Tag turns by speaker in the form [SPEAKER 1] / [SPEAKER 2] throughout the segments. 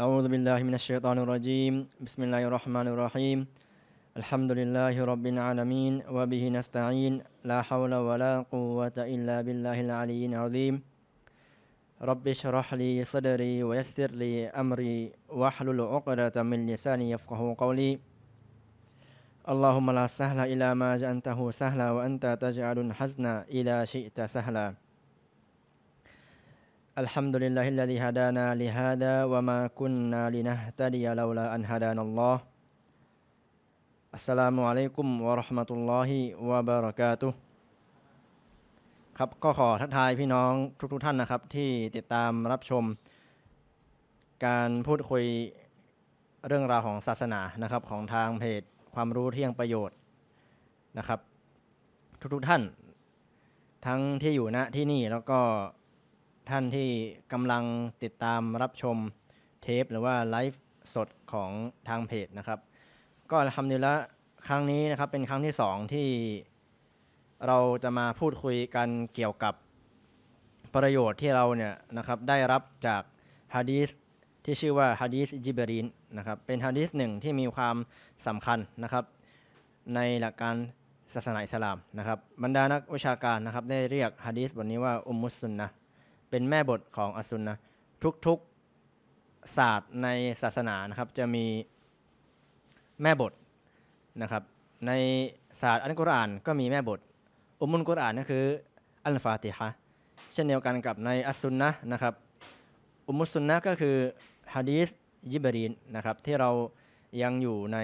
[SPEAKER 1] أعوذ بالله من الشيطان الرجيم بسم الله الرحمن الرحيم الحمد لله رب العالمين وبه نستعين لا حول ولا قوة إلا بالله العلي العظيم رب اشرح لي صدري ويسر لي أمري واحلل عقدة من لساني يفقه قولي اللهم لا سهل إلا ما جعلته سهلا وأنت تجعل الحزن إذا شئت سهلا الحمد لله الذي هدانا لهذا وما كنا لنهتدي لولا أن هدانا الله السلام عليكم ورحمة الله وبركاته ครับก็ขอทักทายพี่น้องทุกๆทท่านนะครับที่ติดตามรับชม การพูดคุยเรื่องราวของศาสนานะครับของทางเพจความรู้เที่ยงประโยชน์นะครับ ทุก ๆทท่านทั้งที่อยู่ณที่นี่แล้วก็ท่านที่กำลังติดตามรับชมเทป หรือว่าไลฟ์สดของทางเพจนะครับ ก็ทำดีละครั้งนี้นะครับเป็นครั้งที่สองที่เราจะมาพูดคุยกันเกี่ยวกับประโยชน์ที่เราเนี่ยนะครับได้รับจากฮะดีสที่ชื่อว่าฮะดีสจิบรินนะครับเป็นฮะดีสหนึ่งที่มีความสำคัญนะครับในหลักการศาสนาอิสลามนะครับบรรดานักวิชาการนะครับ ได้เรียกฮะดีสบทนี้ว่าอุมมุสซุนนะเป็นแม่บทของอสุนนะทุกๆศาสตร์ในศาสนานะครับ จะมีแม่บทนะครับ ในศาสตร์อัลกุรอานก็มีแม่บท อุมุลกุรอานก็คืออัลฟาติฮะเช่นเดียวกันกับในอัสุนนะนะครับ อุมุสุนนะก็คือฮะดีสยิบรีนนะครับที่เรายังอยู่ใน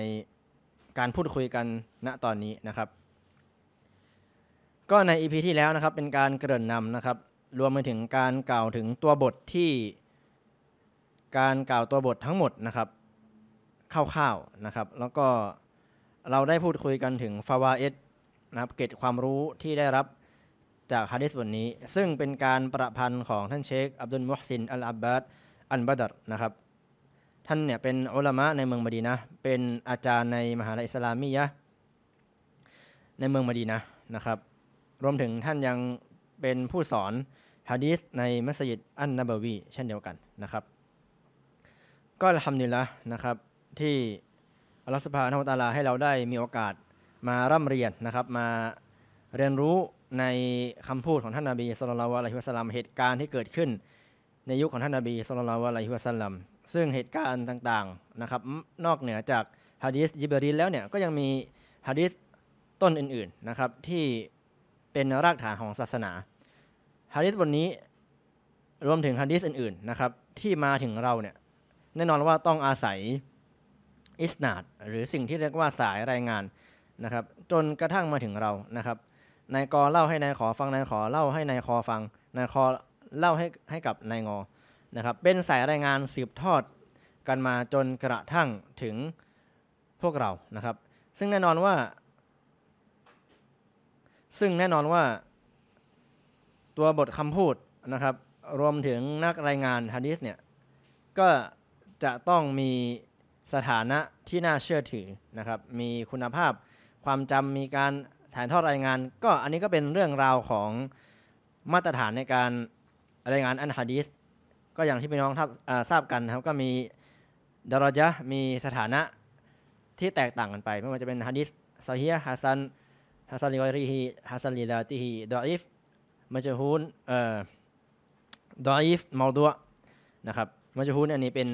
[SPEAKER 1] การพูดคุยกันณตอนนี้นะครับ ก็ในอีพีที่แล้วนะครับเป็นการเกริ่นนำนะครับรวมไปถึงการกล่าวถึงตัวบทที่การกล่าวตัวบททั้งหมดนะครับคร่าวๆนะครับ แล้วก็เราได้พูดคุยกันถึงฟาวาเอสนะครับเกตความรู้ที่ได้รับจากฮะดิษบทนี้ ซึ่งเป็นการประพันธ์ของท่านเชคอับดุลมุฮซิน อัลอับบาดอันบัดนะครับท่านเนี่ยเป็นอุลามะในเมืองมดีนะเป็นอาจารย์ในมหาลัยอิสลามียะในเมืองมดีนะนะครับ รวมถึงท่านยังเป็นผู้สอนฮะดีสในมัสยิดอันนบวีเช่นเดียวกันนะครับ ก็ทำนี่ละนะครับที่อัลลอฮฺสุภาานลฮุตาลาให้เราได้มีโอกาสมาร่ำเรียนนะครับมาเรียนรู้ในคำพูดของท่านนาบีสุลต่านละฮิวะสลัมเหตุการณ์ที่เกิดขึ้น ในยุคของท่านนาบีสุลต่านละฮิวะสลัมซึ่งเหตุการณ์ต่าง ๆนะครับนอกเหนือจากฮะดีสยิบรีแล้วเนี่ยก็ยังมีฮะดีสต้นอื่นๆนะครับที่เป็นรากฐานของศาสนาฮะดิษบทนี้รวมถึงฮะดิษอื่นๆนะครับ ที่มาถึงเราเนี่ยแน่นอนว่าต้องอาศัยอิสนาดหรือสิ่งที่เรียกว่าสายรายงานนะครับ จนกระทั่งมาถึงเรานะครับนายกอเล่าให้นายขอฟังนายขอเล่าให้นายคอฟังนายคอเล่าให้ให้กับนายงอนะครับ เป็นสายรายงานสืบทอดกันมาจนกระทั่งถึงพวกเรานะครับ ซึ่งแน่นอนว่า ซึ่งแน่นอนว่าตัวบทคำพูดนะครับ รวมถึงนักรายงานฮะดิษเนี่ยก็จะต้องมีสถานะที่น่าเชื่อถือนะครับ มีคุณภาพ ความจำมีการถ่ายทอดรายงาน ก็อันนี้ก็เป็นเรื่องราวของมาตรฐานในการรายงานอันฮะดิษก็อย่างที่พี่น้องทราบกันครับ ก็มีดารจะมีสถานะที่แตกต่างกันไป ไม่ว่าจะเป็นฮะดิษซาฮีฮะซัน ฮะซันลิกอรีฮีฮะซันลีลาติฮีดออิฟมัจฮูนเอ่อดออีฟมาดัวนะครับมัจฮูนอันนี้เป็น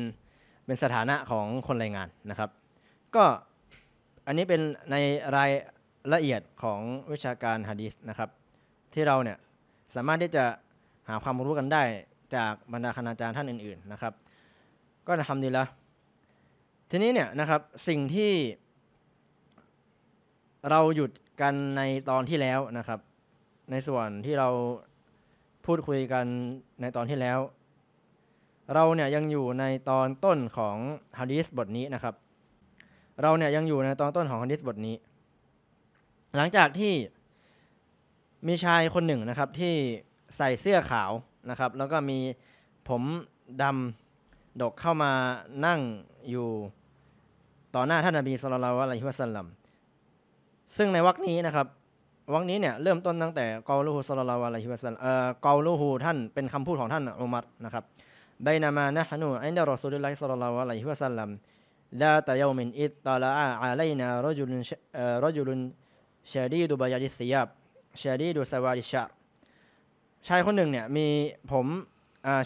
[SPEAKER 1] เป็นสถานะของคนรายงานนะครับ ก็อันนี้เป็นในรายละเอียดของวิชาการฮะดีสนะครับที่เราเนี่ยสามารถที่จะหาความรู้กันได้จากบรรดาคณาจารย์ท่านอื่นๆ นะครับ ก็ทำดีแล้ว ทีนี้เนี่ยนะครับสิ่งที่เราหยุดกันในตอนที่แล้วนะครับในส่วนที่เราพูดคุยกันในตอนที่แล้ว เราเนี่ยยังอยู่ในตอนต้นของฮะดีสบทนี้นะครับเราเนี่ยยังอยู่ในตอนต้นของฮะดีสบทนี้ หลังจากที่มีชายคนหนึ่งนะครับที่ใส่เสื้อขาวนะครับ แล้วก็มีผมดำดกเข้ามานั่งอยู่ต่อหน้าท่านอบีสุลต่าะละฮิวะสัลลัมซึ่งในวรรคนี้นะครับวังนี้เนี่ยเริ่มต้นตั้งแต่กอลูฮูสลลาวะลาฮิวะสัลเอ่อกอลูฮูท่านเป็นคำพูดของท่านอุมัตนะครับบนามานะฮนูอินดารอสูุลลัยสลลาวะลาฮิวะสัลลัมดาตะยามินอิตตาลาอาลัยนารจุลุนรจุลุนชาดีดูบายาดิสยาบชาดีดูสวาดิชาชายคนหนึ่งเนี่ยมีผม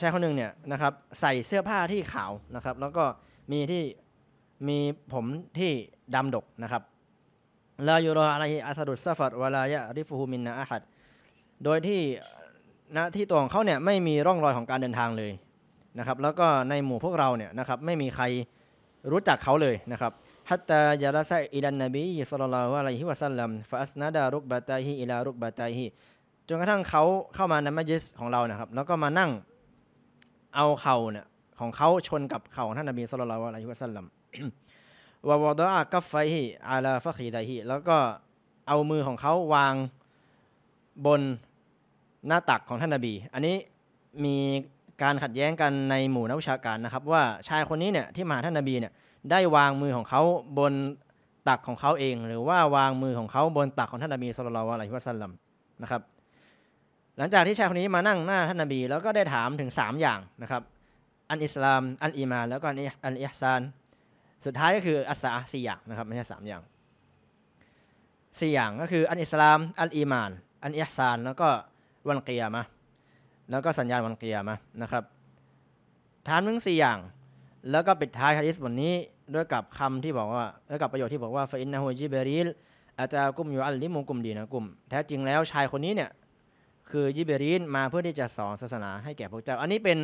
[SPEAKER 1] ชายคนหนึ่งเนี่ยนะครับใส่เสื้อผ้าที่ขาวนะครับ แล้วก็มีที่มีผมที่ดำดกนะครับลายุรออะไรอัสดุสฟัดวลายะริฟูฮูมินนะอาหัดโดยที่ณที่ตัวของเขาเนี่ยไม่มีร่องรอยของการเดินทางเลยนะครับ แล้วก็ในหมู่พวกเราเนี่ยนะครับไม่มีใครรู้จักเขาเลยนะครับ ฮัตตายาลาซอิดันนบีสุลลัลวะลัยฮิวะสัลลัมฟาสนาดารุกบะตาฮิอิลารุกบะตาฮิจนกระทั่งเขาเข้ามาในมัจยิสของเรานะครับ แล้วก็มานั่งเอาเข่าเนี่ยของเขาชนกับเข่าของท่านนบีสุลลัลวะลัยฮิวะสัลลัมวาวดอกัฟไฟฮิอาลาฟะคีไดฮิแล้วก็เอามือของเขาวางบนหน้าตักของท่านนบี อันนี้มีการขัดแย้งกันในหมู่นักวิชาการนะครับ ว่าชายคนนี้เนี่ยที่มาท่านนบีเนี่ยได้วางมือของเขาบนตักของเขาเอง หรือว่าวางมือของเขาบนตักของท่านนบีสุลต่านอะไรยฮิวซสัลลัมนะครับหลังจากที่ชายคนนี้มานั่งหน้าท่านนบี แล้วก็ได้ถามถึง 3 อย่างนะครับอันอิสลามอันอีมาแล้วก็อันอิฮซานสุดท้ายก็คืออัสสาสี่อย่างนะครับไม่ใช่สามอย่างสี่อย่างก็คืออันอิสลาม อันอีมาน อันอิฮซานแล้วก็วันเกียร์มาแล้วก็สัญญาณวันเกียร์มานะครับทานั้งสี่อย่างแล้วก็ปิดท้ายฮะดิษบทนี้ ด้วยกับคำที่บอกว่าด้วยกับประโยชน์ที่บอกว่าฟาอินนาฮูจิเบริลอาจจะกุมอยู่อันลิมุกุมดีนะกุมแท้จริงแล้วชายคนนี้เนี่ยคือยิเบรีนมาเพื่อที่จะสอนศาสนาให้แก่พวกเจ้าอันนี้เป็น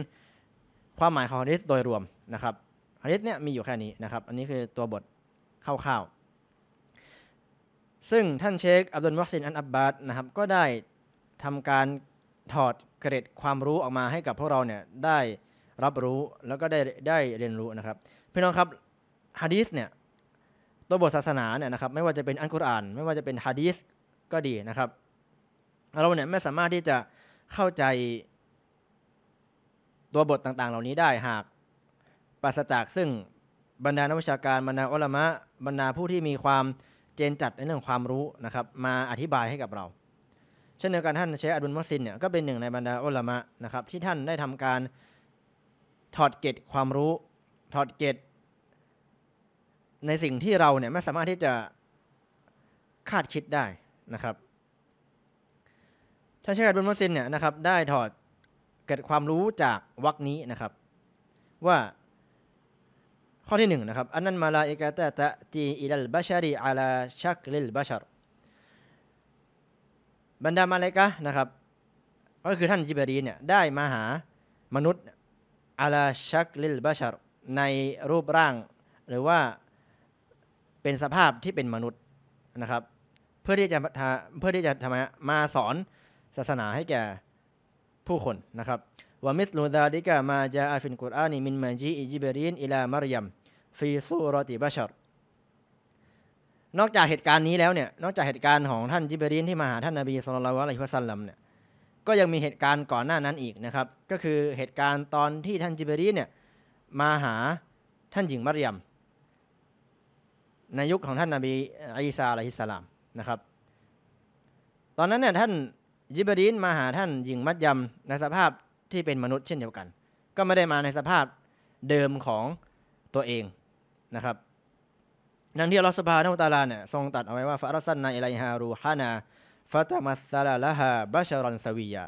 [SPEAKER 1] ความหมายของฮะดิษโดยรวมนะครับฮาริสเนี่ยมีอยู่แค่นี้นะครับอันนี้คือตัวบทคร่าวๆซึ่งท่านเชค อับดุลวัคซินอันอับบาสนะครับก็ได้ทำการถอดเกร็ดความรู้ออกมาให้กับพวกเราเนี่ยได้รับรู้แล้วก็ได้ได้เรียนรู้นะครับพี่น้องครับฮะดีสเนี่ยตัวบทศาสนาเนี่ยนะครับไม่ว่าจะเป็นอัลกุรอานไม่ว่าจะเป็นฮะดีสก็ดีนะครับเราเนี่ยไม่สามารถที่จะเข้าใจตัวบทต่างๆ เหล่านี้ได้หากปราศจากซึ่งบรรดานักวิชาการบรรดาอัลมะบรรดาผู้ที่มีความเจนจัดในเรื่องความรู้นะครับ มาอธิบายให้กับเรา เช่นเดียวกันท่านเชคอดุลมัสซินเนี่ยก็เป็นหนึ่งในบรรดาอัลมะนะครับ ที่ท่านได้ทำการถอดเกตความรู้ ถอดเกตในสิ่งที่เราเนี่ยไม่สามารถที่จะคาดคิดได้นะครับท่านเชคอดุลมัสซินเนี่ยนะครับ ได้ถอดเกตความรู้จากวักนี้นะครับว่าข้อที่หนึ่งนะครับอันนั้นมาลาอิกาตะตะ ตีอิลัลบาชารีอาลาชักลิลบาชารบรรดามาเลกะนะครับก็คือท่านจิบรีเนี่ยได้มาหามนุษย์อาลาชักลิลบาชารในรูปร่างหรือว่าเป็นสภาพที่เป็นมนุษย์นะครับเพื่อที่จะเพื่อที่จะทำไมมาสอนศาสนาให้แก่ผู้คนนะครับวมิสลูดาดิกามาจาอาฟินกุรอานีมินมาจีอิจิบรีนอิลามารยัมฟีซูรติบัชร นอกจากเหตุการณ์นี้แล้วเนี่ย นอกจากเหตุการณ์ของท่านจิบรีนที่มาหาท่านนบีสุลต่านละฮิวะซัลลัมเนี่ย ก็ยังมีเหตุการณ์ก่อนหน้านั้นอีกนะครับ ก็คือเหตุการณ์ตอนที่ท่านจิบรีนเนี่ยมาหาท่านหญิงมารยัมในยุคของท่านนบีอิสาละฮิสลามนะครับ ตอนนั้นเนี่ยท่านจิบรีนมาหาท่านหญิงมัดยำมในสภาพที่เป็นมนุษย์เช่นเดียวกัน ก็ไม่ได้มาในสภาพเดิมของตัวเองนะครับ ดังที่อัลลอฮฺสุบฮานาอุตาลาเนี่ยทรงตัด เอาไว้ว่าฟารสันนาอิลฮารูฮานาฟาตามัสซาลาลาฮาบาชรันสวียา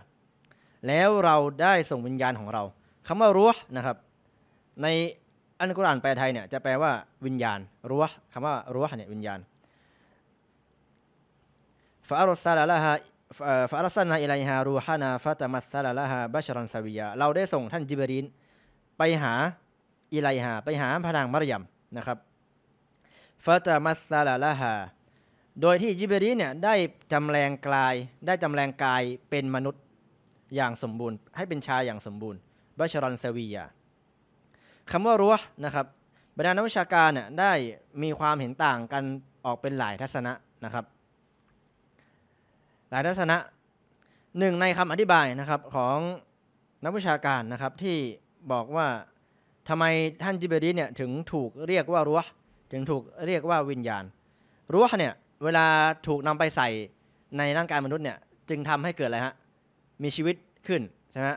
[SPEAKER 1] แล้วเราได้ส่งวิญญาณของเรา คำว่ารั้วนะครับในอันกุรอานแปลไทยเนี่ยจะแปลว่าวิญญาณรั้วคำว่ารั้วเนี่ยวิญญาณฟารสซาลาลาฮาฟารัสนาอิลัยฮารูฮานาฟาตมัสซาลาลาฮาบัชรันซาวิยาเราได้ส่งท่านจิบรีนไปหาอิลัยฮาไปหาพระนางมารยมนะครับฟาตมัสซาลาลาฮาโดยที่จิบรีนเนี่ยได้จำแรงกายได้จำแรงกายเป็นมนุษย์อย่างสมบูรณ์ ให้เป็นชายอย่างสมบูรณ์บัชรันซาวิยาคำว่ารัวนะครับ บรรดานักวิชาการเนี่ยได้มีความเห็นต่างกันออกเป็นหลายทัศนะนะครับลายทัศนะหนึ่งในคำอธิบายนะครับของนักวิชาการนะครับที่บอกว่าทำไมท่านจิเบรีเนี่ยถึงถูกเรียกว่ารั้วถึงถูกเรียกว่าวิญญาณรั้วเนี่ยเวลาถูกนำไปใส่ในร่างกายมนุษย์เนี่ยจึงทำให้เกิดอะไรฮะมีชีวิตขึ้นใช่ไหม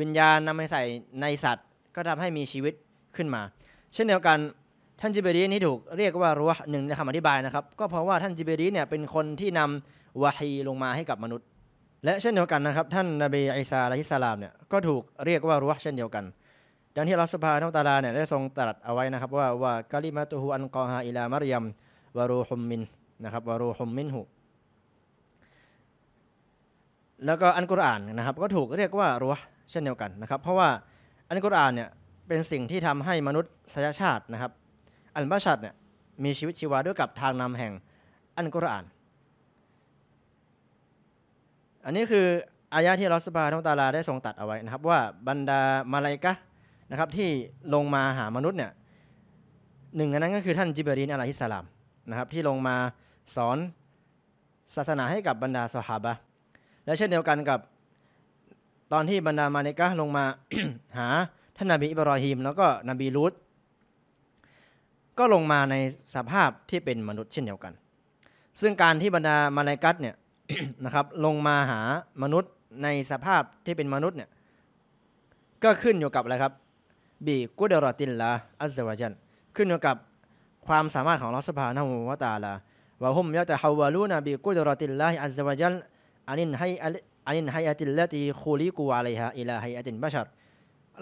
[SPEAKER 1] วิญญาณนำไปใส่ในสัตว์ ก็ทำให้มีชีวิตขึ้นมาเช่นเดียวกันท่านจิเบรีนี่ถูกเรียกว่ารั้วหนึ่งในคำอธิบายนะครับก็เพราะว่าท่านจิเบรีเนี่ยเป็นคนที่นำวาฮีลงมาให้กับมนุษย์ และเช่นเดียวกันนะครับ ท่านนบีอิสาละฮิสลามเนี่ยก็ถูกเรียกว่ารัวเช่นเดียวกันดังที่รัสภาทั้งตาลาเนี่ยได้ทรงตรัสเอาไว้นะครับว่าว่ากาลิมาตูฮูอันกอฮาอิลามารยัมวารูฮุมมินนะครับวารูฮุมมินหุแล้วก็อันกุรอานนะครับก็ถูกเรียกว่ารัวเช่นเดียวกันนะครับเพราะว่าอันกุรอานเนี่ยเป็นสิ่งที่ทำให้มนุษย์สยชาตินะครับอันบาชัดเนี่ยมีชีวิตชีวาด้วยกับทางนำแห่งอันกุรอานอันนี้คืออายะที่ลอสบาทงตาลาได้ทรงตัดเอาไว้นะครับว่าบรรดา มาลายกะนะครับที่ลงมาหามนุษย์เนี่ยหนึ่งในนั้นก็คือ ท่านจิบรีนอะลัยฮิสสลามนะครับที่ลงมาสอนศาสนาให้กับบรรดาสหาบะและเช่นเดียวกันกับตอนที่บรรดามาลายกะลงมา หาท่านนบีอิบรอฮิมแล้วก็นบีลูตก็ลงมาในสภาพที่เป็นมนุษย์เช่นเดียวกัน ซึ่งการที่บรรดามาลายกัตเนี่ยนะครับลงมาหามนุษย์ในสภาพที่เป็นมนุษย์เนี่ยก็ขึ้นอยู่กับอะไรครับบีกุดรอตินละอัลซวาจัน ขึ้นอยู่กับความสามารถของลอสภานะฮูวตาละวะฮุมยะตะฮาวาลูนะบีกุดรอตินละอัลซวาจันอันินให้อันินให้อตินละตีคูลิกูอะไรฮะอิลาให้อตินบัชัด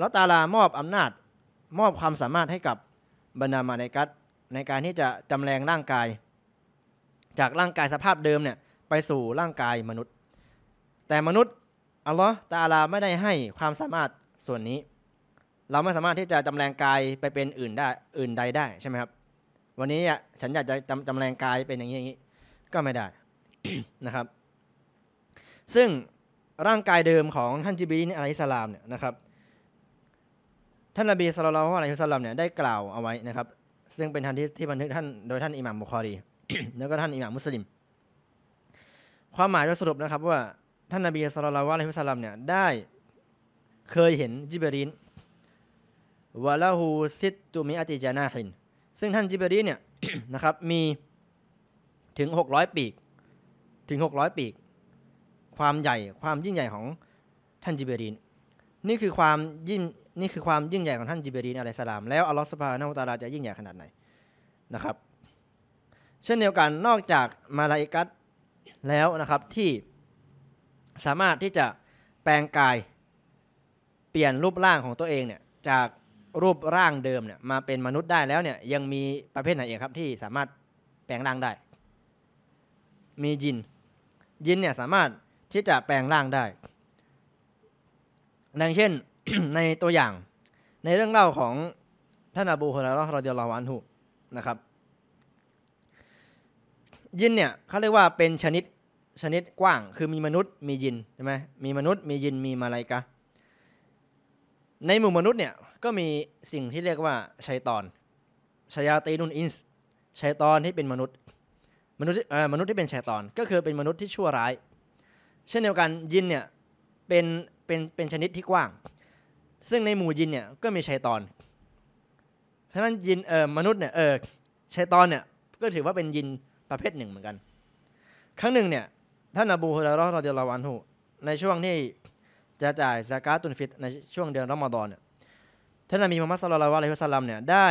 [SPEAKER 1] ลอตาลา มอบอำนาจมอบความสามารถให้กับบรรดามาในกัตในการที่จะจำแรงร่างกาย จากร่างกายสภาพเดิมเนี่ยไปสู่ร่างกายมนุษย์ แต่มนุษย์อัลลอฮ์ตาลาไม่ได้ให้ความสามารถส่วนนี้ เราไม่สามารถที่จะจำแรงกายไปเป็นอื่นได้อื่นใดได้ใช่ไหมครับวันนี้อ่ะฉันอยากจะจำจำแรงกายเป็นอย่างนี้อย่างนี้ก็ไม่ได้นะครับ ซึ่งร่างกายเดิมของท่านจิบรีนอะลัยสลามเนี่ยนะครับ ท่านนบีสุลต่านละอัลลอฮสลามเนี่ยได้กล่าวเอาไว้นะครับ ซึ่งเป็นท่านที่ที่บันทึกท่านโดยท่านอิหม่ามบุคอรีแล้วก็ท่านอิหม่ามมุสลิมความหมายโดยสรุปนะครับว่าท่านนบีสุลต่านละฮิอะลัยฮสลามเนี่ยได้เคยเห็นจิบรินวะลาหูซิตตุมิอติจานาหินซึ่งท่านจิบรินเนี่ยนะครับมีถึง600ปีกถึง600ปีก ความใหญ่ความยิ่งใหญ่ของท่านจิบรินนี่คือความยิ่งนี่คือความยิ่งใหญ่ของท่านจิบรินอะลัยสลามแล้วอัลลอฮฺสุบฮานาอูตาลาจะยิ่งใหญ่ขนาดไหนนะครับเช่นเดียวกันนอกจากมาลาอิกัตแล้วนะครับที่สามารถที่จะแปลงกาย เปลี่ยนรูปร่างของตัวเองเนี่ยจากรูปร่างเดิมเนี่ยมาเป็นมนุษย์ได้แล้วเนี่ยยังมีประเภทไหนอีกครับที่สามารถแปลงร่างได้ มียิน ยินเนี่ยสามารถที่จะแปลงร่างได้ ดังเช่นในตัวอย่างในเรื่องเล่าของท่านอบูฮุรารอฮ์รอดิลลาวันหุนะครับ ยินเนี่ยเขาเรียกว่าเป็นชนิดชนิดกว้างคือมีมนุษย์มียิน ใช่ไหมมีมนุษย์มียินมีมาลายกะในหมู่มนุษย์เนี่ยก็มีสิ่งที่เรียกว่าชัยตอนชายาตีนุนอินส์ชัยตอนที่เป็นมนุษย์มนุษย์เอ่อมนุษย์ที่เป็นชัยตอนก็คือเป็นมนุษย์ที่ชั่วร้าย เช่นเดียวกันยินเนี่ยเป็นเป็นเป็นชนิดที่กว้าง ซึ่งในหมู่ยินเนี่ยก็มีชัยตอนเพราะฉะนั้นยินเอ่อมนุษย์เนี่ยเออชัยตอนเนี่ยก็ถือว่าเป็นยินประเภทหนึ่งเหมือนกันครั้งหนึ่งเนี่ยท่านอบูฮุรารอฮ์รอดิลลาวันหูในช่วงที่จะจ่ายสกาตุนฟิตในช่วงเดือนรอมฎอนเนี่ยท่านนบีมุฮัมมัดสุลลัลวะลัยฮุสลัมเนี่ยได้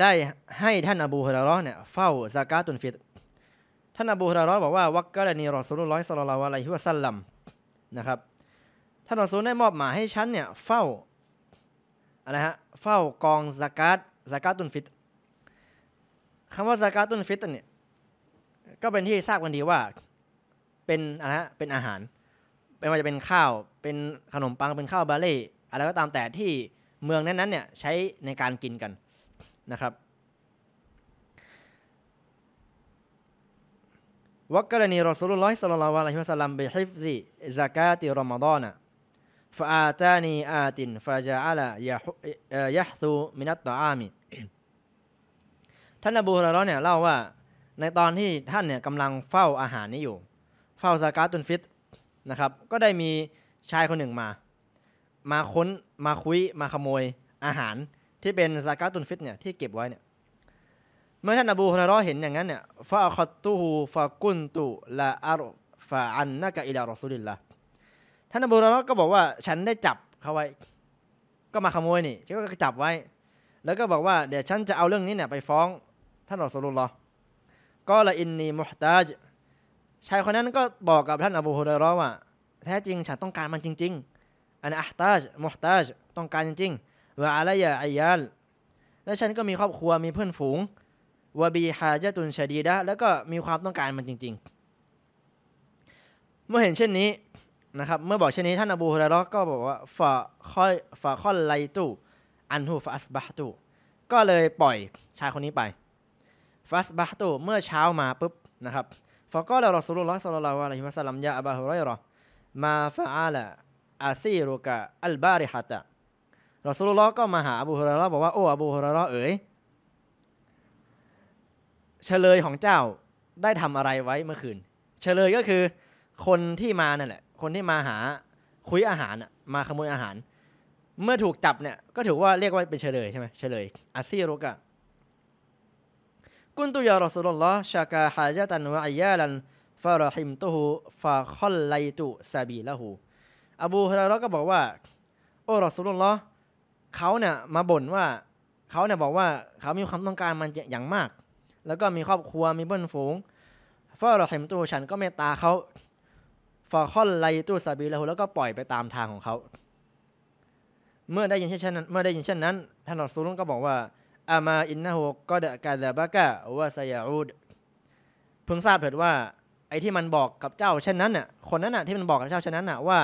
[SPEAKER 1] ได้ให้ท่านอบูฮุรารอเนี่ยเฝ้าสกาตุนฟิตท่านอบูฮุรารอบอกว่าวักกะดนีรอซูลุลลอฮิสลลัลวะลัยฮุสลัมนะครับท่านรอซูลได้มอบหมายให้ฉันเนี่ยเฝ้าอะไรฮะเฝ้ากองสกาตสกาตุนฟิตคำว่าสกาตุนฟิตเนี่ยก็เป็นที่ทราบกันดีว่าเป็นอะไรฮะเป็นอาหารไม่ว่าจะเป็นข้าวเป็นขนมปังเป็นข้าวบาเล่ อะไรก็ตามแต่ที่เมืองนั้นๆเนี่ยใช้ในการกินกันนะครับวกรณนีรอสุลลอฮิสซลลัลลฮะลาฮิวะสัลลัมบิฮิฟซิซากาติรอมฎอนะฟาอาตานีอาตินฟาจาอัลยะฮซูมินัตตออามีท่านอบูฮุรอเนี่ยเล่าว่าในตอนที่ท่านเนี่ยกำลังเฝ้าอาหารนี้อยู่ เฝ้าซากาตุนฟิตนะครับ ก็ได้มีชายคนหนึ่งมา มาค้น มาคุย มาขโมยอาหารที่เป็นซากาตุนฟิตเนี่ยที่เก็บไว้เนี่ย เมื่อท่านอบูฮุนารอเห็นอย่างนั้นเนี่ย ฟาคตูฮูฟากุนตุลาอารฟาอันนากะอิลารอซูลิลละท่านอบูฮุนารอก็บอกว่าฉันได้จับเขาไว้ ก็มาขโมยนี่ฉันก็จับไว้ แล้วก็บอกว่า เดี๋ยวฉันจะเอาเรื่องนี้เนี่ยไปฟ้องท่านรอซูลุลละก็ละอินนีมุฮตาจชายคนนั้นก็บอกกับท่านอบูฮุเรรอว่าแท้จริงฉันต้องการมันจริง ๆอันอัตาจมุฮตาจต้องการจริงๆวะอะไรยะอายาลและฉันก็มีครอบครัวมีเพื่อนฝูงวบีฮาจะตุนชดีดะแล้วก็มีความต้องการมันจริง ๆ เมื่อเห็นเช่นนี้นะครับเมื่อบอกเช่นนี้ท่านอบูฮุเรรอก็บอกว่าฝะค่อยฝะคอนไลตุอันหูฟัสบะตุก็เลยปล่อยชายคนนี้ไปฟัสบาตุเมื่อเช้ามาปุ๊บนะครับฟะก็ลารอสุลลอฮ์สุลลัลลอฮุอะลัยฮิวะสัลลัมยาอับาฮุรอยรอมาฟะอาละอาซีรุกะอัลบาริฮัตะรอสุลลอฮ์ก็มาหาอบูฮุรอยรอบอกว่าโอ้อบูฮุรอยรอเอ๋ยเฉลยของเจ้าได้ทำอะไรไว้เมื่อคืน เฉลยก็คือคนที่มานั่นแหละ คนที่มาหาคุยอาหารมาขโมยอาหาร เมื่อถูกจับเนี่ยก็ถือว่าเรียกว่าเป็นเฉลยใช่ไหมเฉลยอาซีรุกะกุนตุยารอสุลลอฮ์ชากาฮายะตันวะอียาลันฟารหิมตุฮูฟาคอลไลตุซาบีละหูอบูฮุราร์ก็บอกว่า โอ้รอสุลลอฮ์เขาเนี่ยมาบ่นว่าเขาเนี่ยบอกว่าเขามีความต้องการมันอย่างมาก แล้วก็มีครอบครัวมีเพื่อนฝูงฟาราหิมตุฉันก็เมตตาเขาฟาคอลไลตุซาบีละหูแล้ว ก็ปล่อยไปตามทางของเขาเมื่อได้ยินเช่นนั้นเมื่อได้ยินเช่นนั้นท่านรอซูลุก็บอกว่าอามาอินนาฮกก็ดะกาซาบากะวะซายาอูดเพิ่งทราบเถิดว่า ไอ้ที่มันบอกกับเจ้าเช่นนั้นน่ะคนนั้นน่ะที่มันบอกกับเจ้าเช่นนั้นน่ะว่า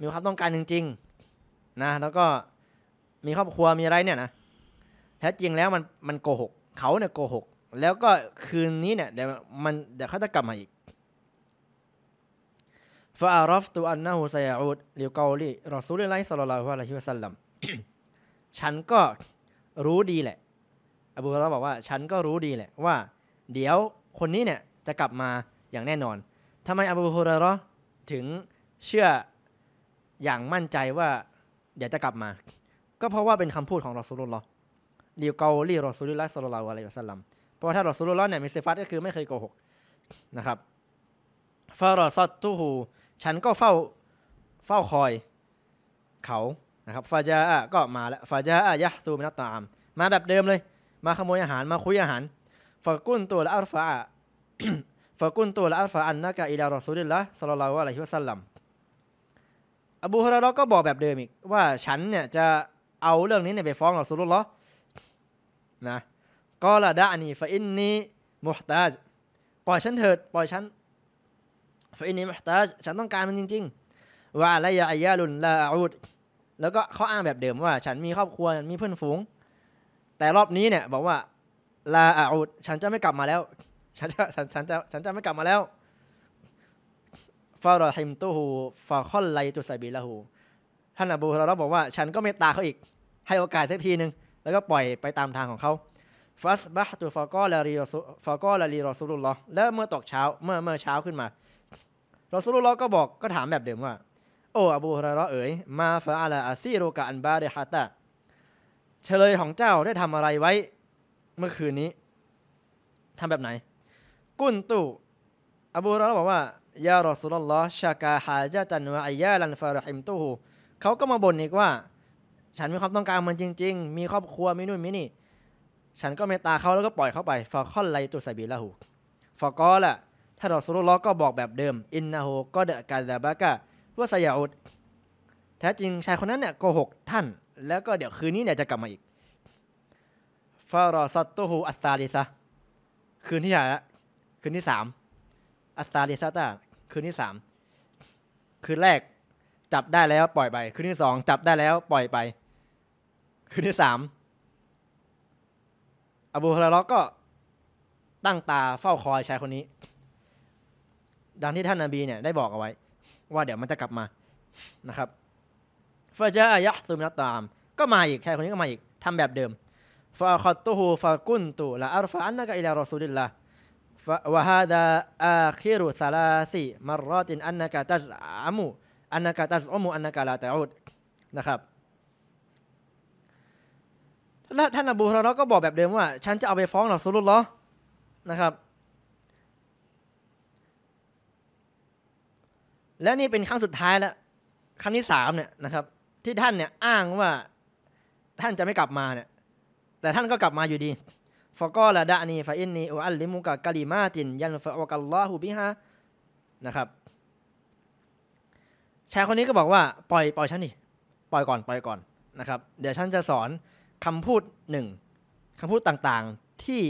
[SPEAKER 1] มีความต้องการจริงๆนะแล้วก็มีครอบครัวมีอะไรเนี่ยนะแท้จริงแล้วมันมันโกหกเขาเนี่ยโกหกแล้วก็คืนนี้เนี่ยเดี๋ยวมันเดี๋ยวเขาจะกลับมาอีกฟาอารอฟตูอันนาฮูไซอูดลิวกาลีรอซูลลไลซลลอลลาฮุอะลาฮิวะซัลลัมฉันก็รู้ดีแหละอบูฮเรอบอกว่าฉันก็รู้ดีแหละว่า เดี๋ยวคนนี้เนี่ยจะกลับมาอย่างแน่นอน ทำไมอบูฮเรอถึงเชื่ออย่างมั่นใจว่า เดี๋ยวจะกลับมาก็เพราะว่าเป็นคำพูดของรอสูลุลลอลีเกาลีรอสูลุลลอสลลาวะลัยฮิสลัมเพราะว่าถ้ารอสูลุลลอเนี่ยมีเซฟัตก็คือไม่เคยโกหกนะครับฟารอซอตตูฮูฉันก็เฝ้าเฝ้าคอยเขาะครับฟาจาก็มาแล้วฟาจายะซูมินัตตามมาแบบเดิมเลย มาขโมยอาหารมาคุยอาหารฟากุนตัวละอัลฟาฟากุนตัวละอัลฟาอันนะกะอิลารอซูลิลละสลลลาอฮอะลัยฮิวสัลลัมอบูฮุรอร์ก็บอกแบบเดิมอีกว่าฉันเนี่ยจะเอาเรื่องนี้เนี่ยไปฟ้องรอซูลุลลอฮ์นะก็ละดะนนี้ฟาอินนีมุฮตาจปล่อยฉันเถิดปล่อยฉันฟาอินนีมุฮตาจฉันต้องการมันจริงๆว่าอะยาอายาลุนลาอูดแล้วก็เขาอ้างแบบเดิมว่า ฉันมีครอบครัวมีเพื่อนฝูง แต่รอบนี้เนี่ยบอกว่าลาอาฉันจะไม่กลับมาแล้ว ฉันจะฉันฉันจะฉันจะไม่กลับมาแล้วฟาดอฮิมตูฮูฟาคอนไลตุไซบีลาหูท่านอบูฮุรเราบอกว่าฉันก็เมตตาเขาอีก ให้โอกาสสักทีหนึ่งแล้วก็ปล่อยไปตามทางของเขาฟาสบะตุฟากอลาลีฟากอลาลีรอซูลุลลอแล้วเมื่อตกเช้าเมื่อเมื่อเช้าขึ้นมารอซูลุลลอก็บอกก็ถามแบบเดิมว่าโอ้อบูฮุรอรอะเอ๋ยมาฟะอาลาอาซีโรกะอันบาริฮาตะเฉลยของเจ้าได้ทำอะไรไว้เมื่อคืนนี้ ทำแบบไหน กุนตุอบูฮุรอรอะบอกว่ายารอสุลลอฮ์ชากาฮาจาตันวะอายาลันฟารฮิมตูฮูเขาก็มาบ่นอีกว่า ฉันมีความต้องการมันจริงๆ มีครอบครัว มีนู่นมีนี่ ฉันก็เมตตาเขาแล้วก็ปล่อยเขาไปฟาคอนไลตุสบีละหูฟากอละถ้ารอสุลลอฮ์ก็บอกแบบเดิม อินนาโฮก็เดกาซาบะกะว่าซายาอุดแท้จริงชายคนนั้นเนี่ยโกหกท่าน แล้วก็เดี๋ยวคืนนี้เนี่ยจะกลับมาอีกฟารอซัตโตฮูอัสตาลิซะคืนที่ไหนละคืนที่สามอัสตาลิซะตาคืนที่สามคืนแรกจับได้แล้วปล่อยไปคืนที่สองจับได้แล้วปล่อยไป คืนที่สามอบูฮารล็อกก็ตั้งตาเฝ้าคอยชายคนนี้ ดังที่ท่านนาบีเนี่ยได้บอกเอาไว้ว่าเดี๋ยวมันจะกลับมานะครับฟาจาอายะซุมนัตตาม ก็มาอีกชายคนนี้ก็มาอีกทำแบบเดิมฟาคอตุฮูฟากุนตุละอัลฟาอันนะกะอิลารอซูลิลลาวะฮาดาอาคิรุซาลาซีมารอตินอันนะกะตัสอามูอันนะกะตัสอมูอันนะกะลาตะอุดนะครับ ท่านอบูฮุรอก็บอกแบบเดิมว่า ฉันจะเอาไปฟ้องหลักสุลุลเหอนะครับแล้วนี่เป็นครั้งสุดท้ายแล้ว ครั้งที่สามเนี่ยนะครับ ที่ท่านเนี่ยอ้างว่าท่านจะไม่กลับมาเนี่ยแต่ท่านก็กลับมาอยู่ดีฟกอละดะนีฟาอินนีออัลลิมุกะกะลิมาตินยันฟะอักัลลอฮูบิฮะนะครับชายคนนี้ก็บอกว่าปล่อยปล่อยฉันดิ ปล่อยก่อนปล่อยก่อนนะครับ เดี๋ยวฉันจะสอนคำพูดหนึ่งคำพูดต่างๆที่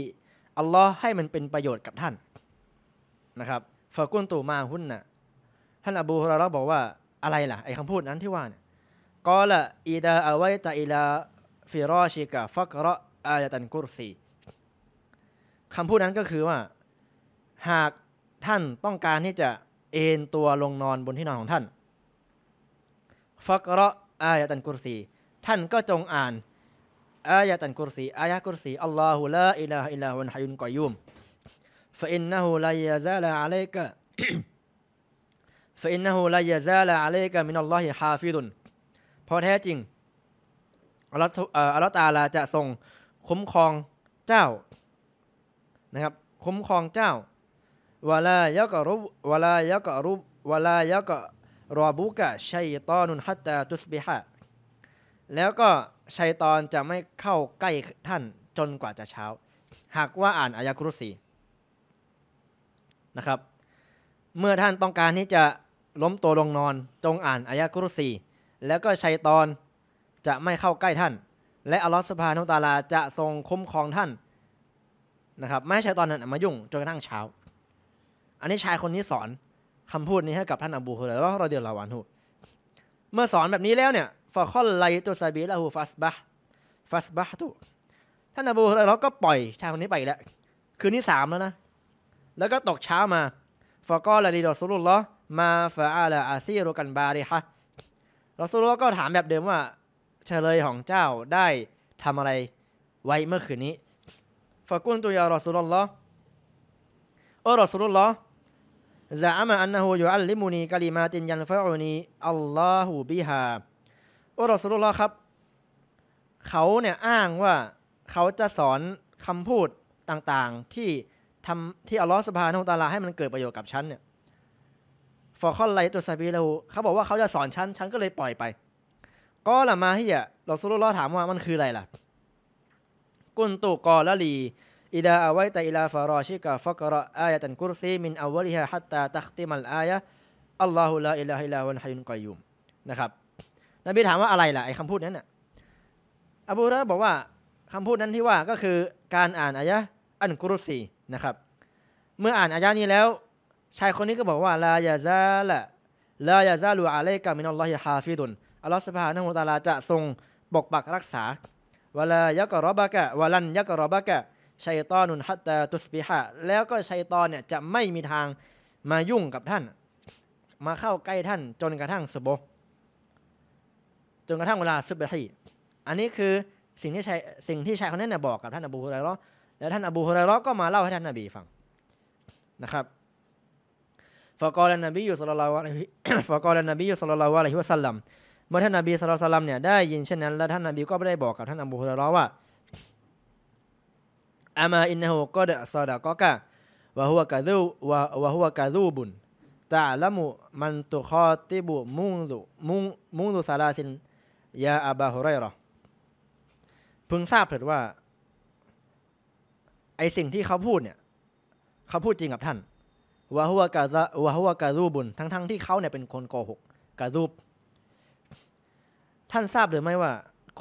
[SPEAKER 1] อัลลอฮ์ให้มันเป็นประโยชน์กับท่านนะครับฟะกุนตูมาหุ่นนะท่านอบูฮุรอร์บอกว่า อะไรล่ะ ไอ้คำพูดนั้นที่ว่าเนี่ยกอละอีดาอาไวตะอีลาฟิรอชิกะฟักระอายตันกุรซีคำพูดนั้นก็คือว่า หากท่านต้องการที่จะเอนตัวลงนอนบนที่นอนของท่านฟักระอายตันกุรซีท่านก็จงอ่านอายตันกุรซีอายะกุรซีอัลลอฮุลาอิลาฮอิลาฮุนฮายุนกอยุมฟะอินนะฮูลายะซาลาอะลัยกะฟอินนะฮูลายะซาลาอะลัยกะมินัลลอฮิฮาฟิซุนเพราะแท้จริงอัลลอฮ์ัลอ์ตาลาจะทรงคุ้มครองเจ้านะครับคุ้มครองเจ้าวะลายะกะรุบวะลายะกะรุบวะลายะกะรอบุกะชัยตอนุนฮัตตาตุสบิฮะแล้วก็ชัยตอนจะไม่เข้าใกล้ท่านจนกว่าจะเช้า หากว่าอ่านอายะคุรุสีนะครับ เมื่อท่านต้องการที่จะล้มตัวลงนอน จงอ่านอายะกุรสีแล้วก็ชัยตอนจะไม่เข้าใกล้ท่าน และอัลลอฮฺสุบฮานุตาลา จะทรงคุ้มครองท่านนะครับ ไม่ใชัยตอนนั้นมายุ่งจนกระทั่งเช้า อันนี้ชายคนนี้สอนคำพูดนี้ให้กับท่านอบูฮุเรห์เราเดียวลาวันหูเมื่อสอนแบบนี้แล้วเนี่ยฟาคอลไลตุซาบีลาหูฟาสบะฟาสบะตุท่านอบูฮุเรห์เราก็ปล่อยชายคนนี้ไปแล้วคืนที่สามแล้วนะแล้วก็ตกเช้ามาฟากอลไดีดอสุลุลละมาฟาอาลาอาซีรุกันบาริฮะรอสุลก็ถามแบบเดิมว่าเฉลยของเจ้าได้ทำอะไรไว้เมื่อคืนนี้ฟะกุนตุยารอสุลลอโอรอสุลลอจะอามาอันนะฮูยูอัลลิมูนีกะลิมาตินยันฟะอูนีอัลลอฮูบิฮาโอรอสุลลอครับ เขาเนี่ยอ้างว่าเขาจะสอนคำพูดต่างๆที่ทำที่อัลลอฮฺสุบฮานะฮูตาลาให้มันเกิดประโยชน์กับฉันเนี่ยฟอคอนไลตัวซาบีเราเขาบอกว่าเขาจะสอนฉันฉันก็เลยปล่อยไปก็ละมาที่่ะเราซุลลอถามว่ามันคืออะไรล่ะกุนตุกอละลีอิดาอาไวตอิลาฟารอชิกะฟักรออายะตันกุรซีมินอวลิฮะฮัตตาตักติมัลอายะอัลลอฮุลาอิลาฮิลาวันฮยุนกอยุมนะครับนบีถามว่าอะไรล่ะไอ้คำพูดนั้นน่ะอบูรบอกว่าคำพูดนั้นที่ว่าก็คือการอ่านอายะอันกุรซีนะครับ เมื่ออ่านอายะนี้แล้วชายคนนี้ก็บอกว่าลายาซาละลายาซาลูอาเลกามินอลลอฮิฮาฟิดุนอัลลอฮฺสุบฮานะฮูตาลาจะทรงปกปักรักษาวลายักรอบะกะวลันยักรอบะกะชัยตอนุนฮัตตาตุสบิฮะแล้วก็ชัยตอนเนี่ยจะไม่มีทางมายุ่งกับท่าน มาเข้าใกล้ท่านจนกระทั่งสุบโบจนกระทั่งเวลาสุบฮีอันนี้คือสิ่งที่ชายสิ่งที่ชายคนนั้นเนี่ยบอกกับท่านอบูฮุไรรอแล้วท่านอบูฮุไรรอก็มาเล่าให้ท่านนบีฟังนะครับ فقال النبي صلى الله عليه فقال النبي صلى الله عليه وسلم เมื่อท่านนบีสุลต่านเนี่ยได้ยินเช่นนั้นแล้วท่านนบีก็ไม่ได้บอกกับท่านอบูฮุรรอว่าอามาอินนะฮูก็ดะซอดะก็กะวะฮุวะกะซูวะวะฮุวะกะซูบุนตะละมุมันตุคอติบุมุงซุมุงมุงซุซาลาซินยาอาบาฮุไรรอพึงทราบเถิดว่าไอสิ่งที่เขาพูดเนี่ย เขาพูดจริงกับท่านวะฮุวะกาซาวะฮุวะกาซูบุนทั้งๆทที่เขาเนี่ยเป็นคนโกหกกาซูบ ท่านทราบหรือไม่ว่า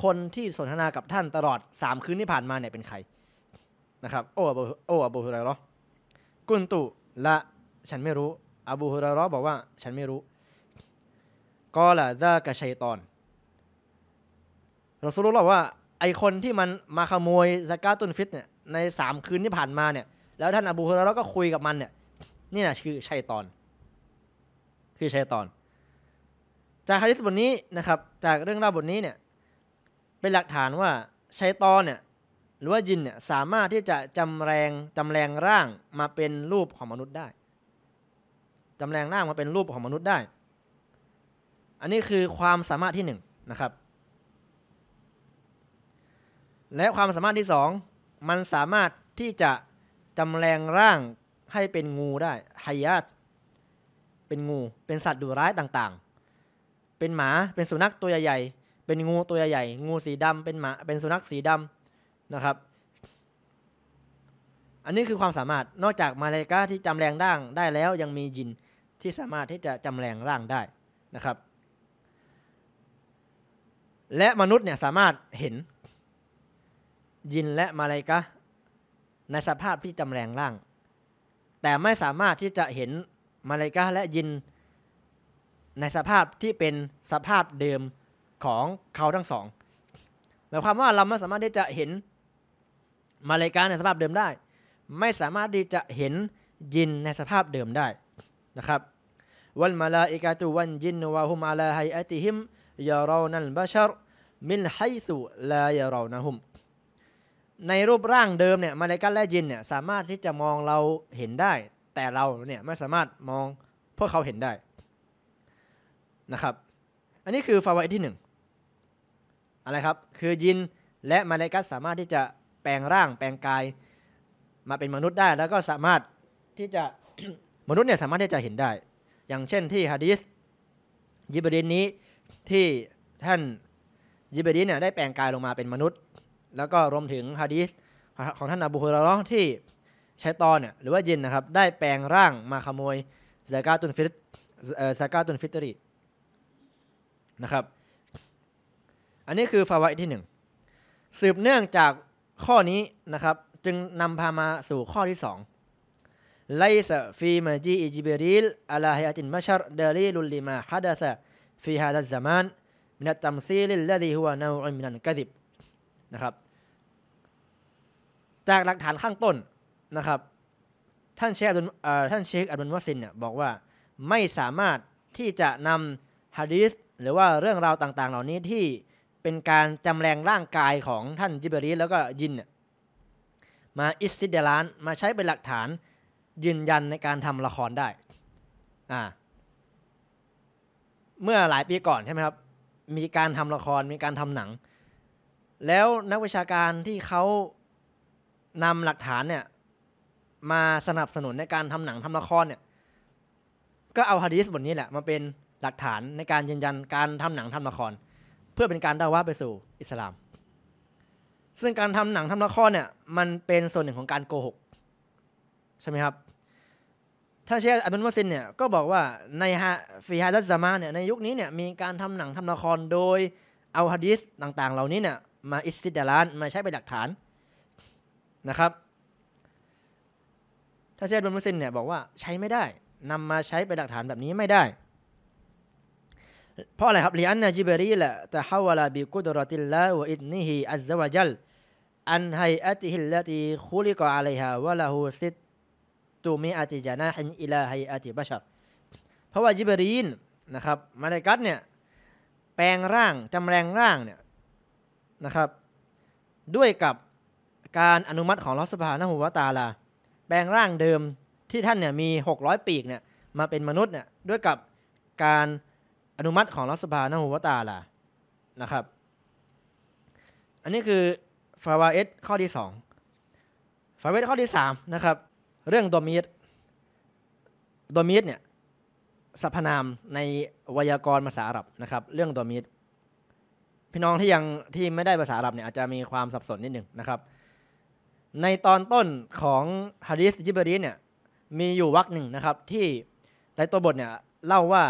[SPEAKER 1] คนที่สนทนากับท่านตลอดสามคืนที่ผ่านมาเนี่ยเป็นใครนะครับโอ้อบโอ้อบูฮุรารอกุนตุละฉันไม่รู้ อบูฮุรารอบอกว่าฉันไม่รู้กอละซากะชัยตอน เราสรุปแล้วว่าไอคนที่มันมาขโมยซากาตุนฟิตเนี่ยในสามคืนที่ผ่านมาเนี่ยแล้วท่านอบูฮุรารอก็คุยกับมันเนี่ยนี่นะคือ ชัยตอน คือ ชัยตอน จากคดิบทนี้นะครับ จากเรื่องราวบทนี้เนี่ย เป็นหลักฐานว่าชัยตอนเนี่ย หรือว่ายินเนี่ยสามารถที่จะจำแรงจำแรงร่างมาเป็นรูปของมนุษย์ได้จำแรงร่างมาเป็นรูปของมนุษย์ได้ อันนี้คือความสามารถที่หนึ่งนะครับ และความสามารถที่สอง มันสามารถที่จะจำแรงร่างให้เป็นงูได้ไฮยาตเป็นงูเป็นสัตว์ดุร้ายต่างๆ เป็นหมา เป็นสุนัขตัวใหญ่ๆเป็นงูตัวใหญ่ๆงูสีดำเป็นหมาเป็นสุนัขสีดำนะครับ อันนี้คือความสามารถนอกจากมาเลกาที่จำแรงร่างได้แล้วยังมียินที่สามารถที่จะจำแรงร่างได้นะครับ และมนุษย์เนี่ยสามารถเห็นยินและมาเลกาในสภาพที่จำแรงร่างแต่ไม่สามารถที่จะเห็นมาลกาและยินในสภาพที่เป็นสภาพเดิมของเขาทั้งสอง หมายความว่าเราไม่สามารถที่จะเห็นมาลกาในสภาพเดิมได้ ไม่สามารถที่จะเห็นยินในสภาพเดิมได้นะครับ วันมาลาอิกาตูวันยินวะฮุมาลาไฮอติฮิมยารอนัลบาชรมินไฮสุลายารอนะฮุมในรูปร่างเดิมเนี่ยมาเลกัสและยินเนี่ยสามารถที่จะมองเราเห็นได้ แต่เราเนี่ยไม่สามารถมองพวกเขาเห็นได้นะครับ อันนี้คือฟาวไอที่หนึ่งอะไรครับคือยินและมาเลกัสสามารถที่จะแปลงร่างแปลงกาย มาเป็นมนุษย์ได้ แล้วก็สามารถที่จะมนุษย์เนี่ยสามารถที่จะเห็นได้ อย่างเช่นที่ฮะดีสยิบรีนนี้ที่ท่านยิบรีนเนี่ยได้แปลงกายลงมาเป็นมนุษย์แล้วก็รวมถึงฮะดีสของท่านอบูฮุรอร์ที่ใช้ตอนเนี่ยหรือว่ายินนะครับได้แปลงร่างมาขโมยซากาตุนฟิตซากาตุนฟิตรีนะครับอันนี้คือฟาวะที่หนึ่งสืบเนื่องจากข้อนี้นะครับจึงนำพามาสู่ข้อที่สองไลซฟีมาจีอิจิเบริลอาลาฮิอัตินมัชรเดลีลุลลิมาฮัดะซฟีฮาดัซซามานมินัตตัมซีลิลลดีฮุวะนาอุมินันกะซิบนะครับจากหลักฐานข้างต้นนะครับ ท่านเชคอัดุลท่านเชคอับดุลวาซินเนี่ยบอกว่าไม่สามารถที่จะนำฮะดีสหรือว่าเรื่องราวต่างๆเหล่านี้ที่เป็นการจำแรงร่างกายของท่านจิบรีแล้วก็ยินเนี่ยมาอิสติเดลานมาใช้เป็นหลักฐานยืนยันในการทำละครได้อเมื่อหลายปีก่อนใช่ไหมครับ มีการทำละครมีการทำหนังแล้วนักวิชาการที่เขานำหลักฐานเนี่ยมาสนับสนุนในการทำหนังทำละครเนี่ยก็เอาฮะดีสบทนี้แหละมาเป็นหลักฐานในการยืนยันการทำหนังทำละคร เพื่อเป็นการด่าว่าไปสู่อิสลาม ซึ่งการทำหนังทำละครเนี่ยมันเป็นส่วนหนึ่งของการโกหกใช่ไหมครับท่านเชคอับดุลมุสินเนี่ยก็บอกว่าในฮะฟีฮะดัซซามาเนี่ยในยุคนี้เนี่ยมีการทำหนังทำละครโดยเอาฮะดีสต่างๆเหล่านี้เนี่ยมาอิสติดาลานมาใช้เป็นหลักฐานนะครับ ถ้าเชดบนมุสินเนี่ยบอกว่าใช้ไม่ได้ นำมาใช้เป็นหลักฐานแบบนี้ไม่ได้ เพราะอะไรครับลีอันนาจิบรีละตะฮาวลาบิกุดรติลลาวอิดนิฮิอัลซวะจัลอันไฮอัติฮิลลตีคุลิกอาลัยฮาวะลาฮูซิตตูมีอาติจานะฮินอิลาไฮอัติบัชรเพราะว่าจิบรีนนะครับมาลกัสเนี่ย แปลงร่างจำแรงร่างเนี่ยนะครับด้วยกับการอนุมัติของรัฐสภานะหัวตาลา แปลงร่างเดิมที่ท่านเนี่ยมี 600 ปีกเนี่ยมาเป็นมนุษย์เนี่ยด้วยกับการอนุมัติของรัฐสภานะหัวตาลานะครับอันนี้คือฟาวาเอสข้อที่2ฟาวาเอสข้อที่3นะครับเรื่องโดมีดโดมีดเนี่ยสรรพนามในไวยากรณ์ภาษาอาหรับนะครับ เรื่องโดมีดพี่น้องที่ยังที่ไม่ได้ภาษาอาหรับเนี่ยอาจจะมีความสับสนนิดหนึ่งนะครับ ในตอนต้นของฮะดิษจิบรีเนี่ยมีอยู่วักหนึ่งนะครับที่ในตัวบทเนี่ย เล่าว่า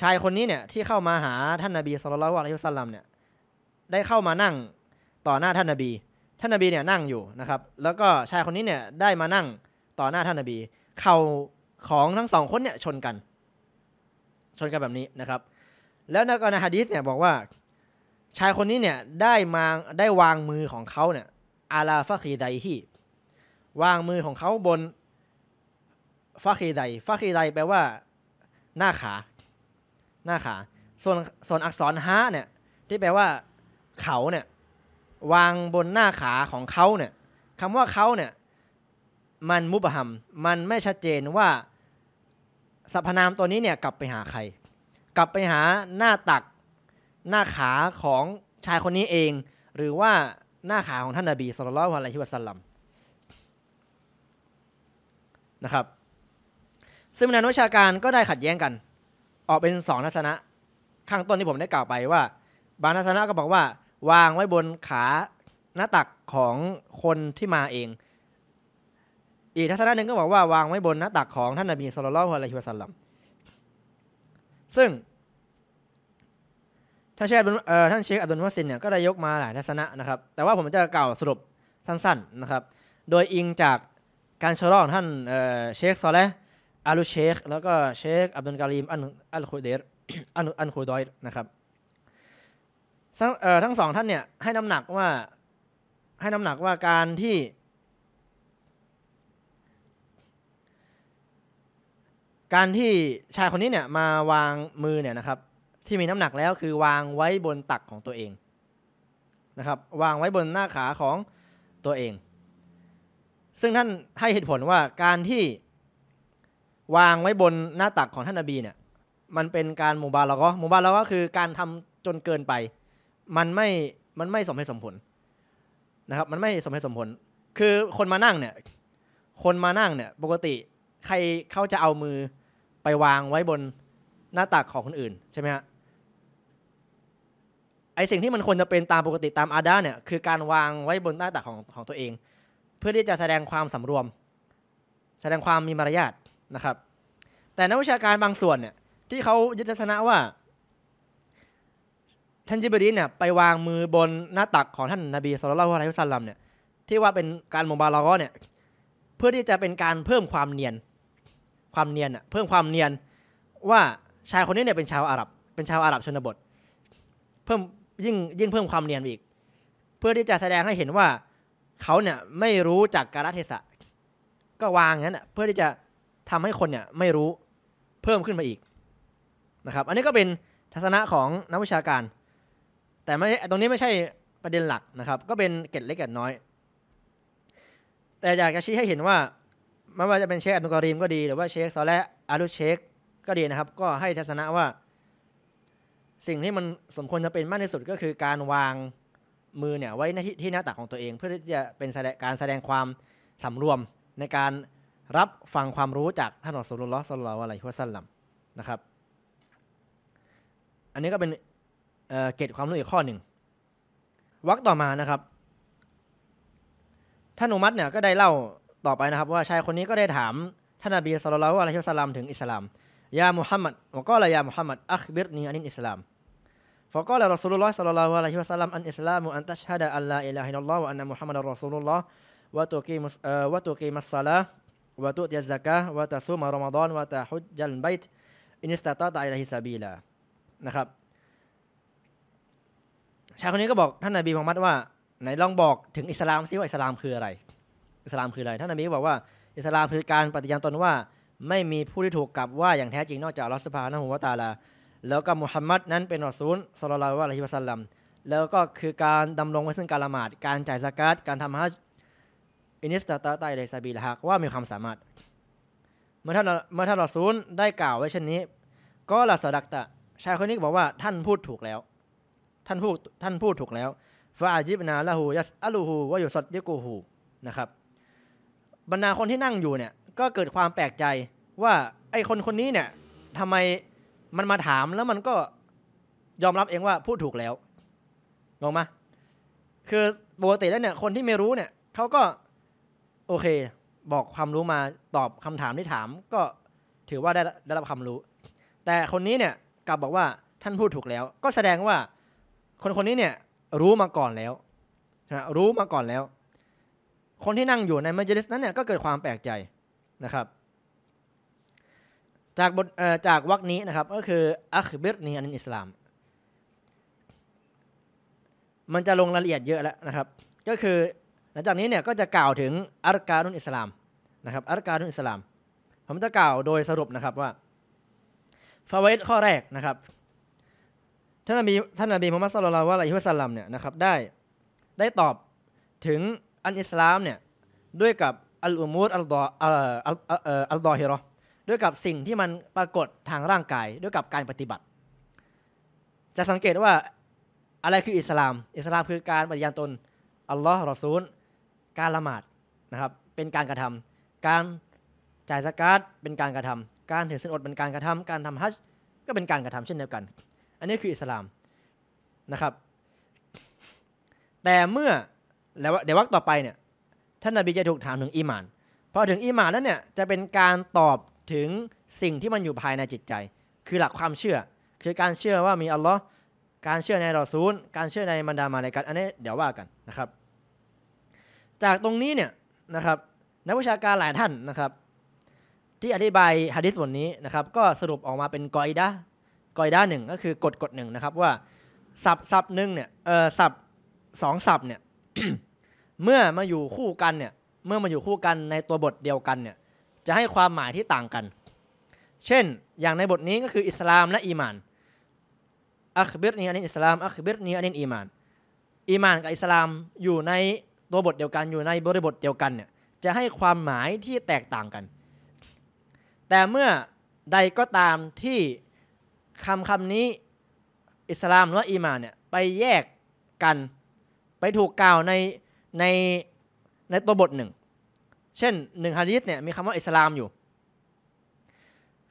[SPEAKER 1] ชายคนนี้เนี่ยที่เข้ามาหาท่านนาบีสุลต่านอะอัยฮิสซลาัมเนี่ย ได้เข้ามานั่งต่อหน้าท่านนาบี ท่านนาบีเนี่ยนั่งอยู่นะครับ แล้วก็ชายคนนี้เนี่ยได้มานั่งต่อหน้าท่านนาบี เข่าของทั้งสองคนเนี่ยชนกัน ชนกันแบบนี้นะครับ แล้วในก็ในฮะดีษเนี่ยบอกว่าชายคนนี้เนี่ยได้มาได้วางมือของเขาเนี่ยอาลาฟาคีไดฮีวางมือของเขาบนฟาคีไดฟาคีไดแปลว่า หน้าขาหน้าขา ส่วนส่วนอักษรฮะเนี่ยที่แปลว่าเขาเนี่ยวางบนหน้าขาของเขาเนี่ยคำว่าเขาเนี่ยมันมุบหัม มันไม่ชัดเจนว่า สรรพนามตัวนี้เนี่ยกลับไปหาใคร กลับไปหาหน้าตักหน้าขาของชายคนนี้เอง หรือว่าหน้าขาของท่านนาบีสุลต่านอะไฮิวะสัลลัมนะครับ ซึ่งนักวิชาการก็ได้ขัดแย้งกัน ออกเป็นสองทัศนะข้างต้นที่ผมได้กล่าวไปว่า บางทัศนะก็บอกว่า วางไว้บนขาหน้าตักของคนที่มาเอง อีก ทัศนะหนึ่งก็บอกว่าวางไว้บนหน้าตักของท่านนาบีสุลต่านอะไฮิวะสัลัมซึ่งท่านเชคเอ่อท่านเชคอับดุลมัสินเนี่ยก็ได้ยกมาหลายทัศนะนะครับ แต่ว่าผมจะกล่าวสรุปสั้นๆนะครับ โดยอิงจากการเชลอท่านเอ่อเชคซอลเล์อาลูเชคแล้วก็เชคอับดุลกาลีมอันอัลคุเดรอันอันคุดอยนะครับ ทั้งเอ่อทั้งสองท่านเนี่ยให้น้ำหนักว่า ให้น้ำหนักว่าการที่ การที่ชายคนนี้เนี่ยมาวางมือเนี่ยนะครับที่มีน้ำหนักแล้วคือวางไว้บนตักของตัวเองนะครับวางไว้บนหน้าขาของตัวเอง ซึ่งท่านให้เหตุผลว่าการที่วางไว้บนหน้าตักของท่านอบีเนี่ย มันเป็นการมูบาลก็มูบาลก็คือการทำจนเกินไป มันไม่มันไม่สมเหตุสมผลนะครับ มันไม่สมเหตุสมผล คือคนมานั่งเนี่ยคนมานั่งเนี่ยปกติใครเขาจะเอามือไปวางไว้บนหน้าตักของคนอื่นใช่ไหมฮะสิ่งที่มันควรจะเป็นตามปกติตามอาด้าเนี่ยคือการวางไว้บนหน้าตักของของตัวเอง เพื่อที่จะแสดงความสารวม แสดงความมีมารยาทนะครับ แต่นักวิชาการบางส่วนเนี่ยที่เขายึดทัศนะว่าท่านจิบรีเนี่ยไปวางมือบนหน้าตักของท่านนบีสุลต่านละฮิสัลลัมเนี่ยที่ว่าเป็นการมุบาลาก็เนี่ยเพื่อที่จะเป็นการเพิ่มความเนียนความเนียนอะเพิ่มความเนียนว่าชายคนนี้เนี่ยเป็นชาวอาหรับ เป็นชาวอาหรับชนบท เพิ่มยิ่งยิ่งเพิ่มความเนียนอีก เพื่อที่จะแสดงให้เห็นว่าเขาเนี่ยไม่รู้จักกาลเทศะ ก็วางงั้นเพื่อที่จะทำให้คนเนี่ยไม่รู้เพิ่มขึ้นมาอีกนะครับ อันนี้ก็เป็นทัศนะของนักวิชาการ แต่ไม่ตรงนี้ไม่ใช่ประเด็นหลักนะครับ ก็เป็นเกตเล็กเกตน้อย แต่อยากจะชี้ให้เห็นว่า ไม่ว่าจะเป็นเชคอนุกอรีมก็ดีหรือว่าเชคซอและอารุเชคก็ดีนะครับ ก็ให้ทัศนะว่าสิ่งที่มันสมควรจะเป็นมากที่สุดก็คือ การวางมือเนี่ยไว้ในที่ที่หน้าตักของตัวเอง เพื่อที่จะเป็นการแสดงความสำรวมในการรับฟังความรู้จากท่านอัสลุลลอฮ์สลลอะไรฮุวซัลลัมนะครับ อันนี้ก็เป็นเเกตความรู้อีกข้อหนึ่งวักต่อมานะครับท่านอุมัตเนี่ยก็ได้เล่าต่อไปนะครับว่าชายคนนี้ก็ได้ถามท่านอบีสุลต่าวละอะไรฮุวซัลลัมถึงอิสลามยามุฮัมมัดวกอลายามุฮัมมัดอัคบิรนีอันนอิสลามฟกอลรอสูลุลลอฮ์สัลลัลลอฮุอะลัยฮิวะสัลลัมอันอิสลามุอันตัชฮะดะอัลลาอิลาฮินัลลอฮ์วะอันนะมุฮัมมัดรอสูลุลลอฮ์วะตุกีมุสวะตุกีมัสซะลาวะตุติยัซซะกะวะตะซูมะรอมฎอนวะตะฮุจญัลบัยตอินิสตะตาตะอิลาฮิซาบีลานะครับชายคนนี้ก็บอกท่านนบีมุฮัมมัดว่าไหนลองบอกถึงอิสลามซิว่าอิสลามคืออะไรอิสลามคืออะไรท่านนบีบอกว่าอิสลามคือการปฏิญาณตนว่าไม่มีผู้ที่ถูกกลับว่าอย่างแท้จริงนอกจากลอสภานะฮุวาตาลา แล้วก็มุฮัมมัดนั้นเป็นัอซูลสลลาลวะลาฮิวะสัลลัมแล้วก็คือการดำรงไว้ซึ่งการละหมาดการจ่ายสกาดการทำฮัจอินิสตาตาไตเลซาบีลฮักว่ามีความสามารถ เมื่อท่านเมื่อท่านัอซูลได้กล่าวไว้เช่นนี้ ก็ละสดักตะชายคนนี้บอกว่าท่านพูดถูกแล้ว ท่านพูดท่านพูดถูกแล้วฟาอาจิบนาละหูยัสอลูหูว่าอยู่สดยิกูหูนะครับ บรรดาคนที่นั่งอยู่เนี่ยก็เกิดความแปลกใจว่า ไอ้คนคนนี้เนี่ยทำไมมันมาถามแล้วมันก็ยอมรับเองว่าพูดถูกแล้วงงไหมคือปกติแล้วเนี่ยคนที่ไม่รู้เนี่ยเขาก็โอเค บอกความรู้มาตอบคำถามที่ถามก็ถือว่าได้ได้รับความรู้ แต่คนนี้เนี่ยกลับบอกว่าท่านพูดถูกแล้ว ก็แสดงว่า คนคนนี้เนี่ยรู้มาก่อนแล้วนะรู้มาก่อนแล้ว คนที่นั่งอยู่ในมัจลิสนั้นเนี่ยก็เกิดความแปลกใจนะครับจากบทจากวรรคนี้นะครับก็คือ อัคบิรนีอันอิสลาม มันจะลงรายละเอียดเยอะแล้วนะครับก็คือหลังจากนี้เนี่ยก็จะกล่าวถึงอารการุนอิสลามนะครับอารการุนอิสลาม ผมจะกล่าวโดยสรุปนะครับว่าฟาเวตข้อแรกนะครับท่านนบีท่านนบีมุฮัมมัดสุลลัลวะลัยฮิวสัลลัมเนี่ยนะครับได้ได้ตอบถึงอันอิสลามเนี่ยด้วยกับอัลอุมูดอัลดออัลดอฮิรอด้วยกับสิ่งที่มันปรากฏทางร่างกายด้วยกับการปฏิบัติ จะสังเกตว่าอะไรคืออิสลาม อิสลามคือการปฏิญาณตนอัลลอฮ์รอซูลการละหมาดนะครับเป็นการกระทำ การจ่ายสกาดเป็นการกระทำ การถือศีลอดเป็นการกระทำการทำฮัจ์ก็เป็นการกระทำเช่นเดียวกัน อันนี้คืออิสลามนะครับ แต่เมื่อแล้วเดี๋ยววักต่อไปเนี่ยท่านนบีจะถูกถามถึงอีหมานพอถึงอีหมานแล้วเนี่ยจะเป็นการตอบถึงสิ่งที่มันอยู่ภายในจิตใจ คือหลักความเชื่อ คือการเชื่อว่ามีอัลลอฮ์การเชื่อในรอซูลการเชื่อในบรรดามาลนกัอันนี้เดี๋ยวว่ากันนะครับ จากตรงนี้เนี่ยนะครับ นักวิชาการหลายท่านนะครับ ที่อธิบายฮะดิษบทนี้นะครับ ก็สรุปออกมาเป็นกอยดะกอยดะหนึ่งก็คือกฎกฎหนึ่งนะครับว่าสับสับหนึ่งเนี่ยเออสับสองสับเนี่ยเมื่อมาอยู่คู่กันเนี่ย เมื่อมาอยู่คู่กันในตัวบทเดียวกันเนี่ย จะให้ความหมายที่ต่างกัน เช่นอย่างในบทนี้ก็คืออิสลามและอีมานอัคบิรนีอันนอิสลาม อัคบิรนีอันนิอีมานอีมานกับอิสลามอยู่ในตัวบทเดียวกัน อยู่ในบริบทเดียวกันเนี่ย จะให้ความหมายที่แตกต่างกัน แต่เมื่อใดก็ตามที่คำคำนี้อิสลามหรืออีมานเนี่ยไปแยกกันไปถูกกล่าวในในในตัวบทหนึ่งเช่นหนึ่งฮะดิษเนี่ยมีคำว่าอิสลามอยู่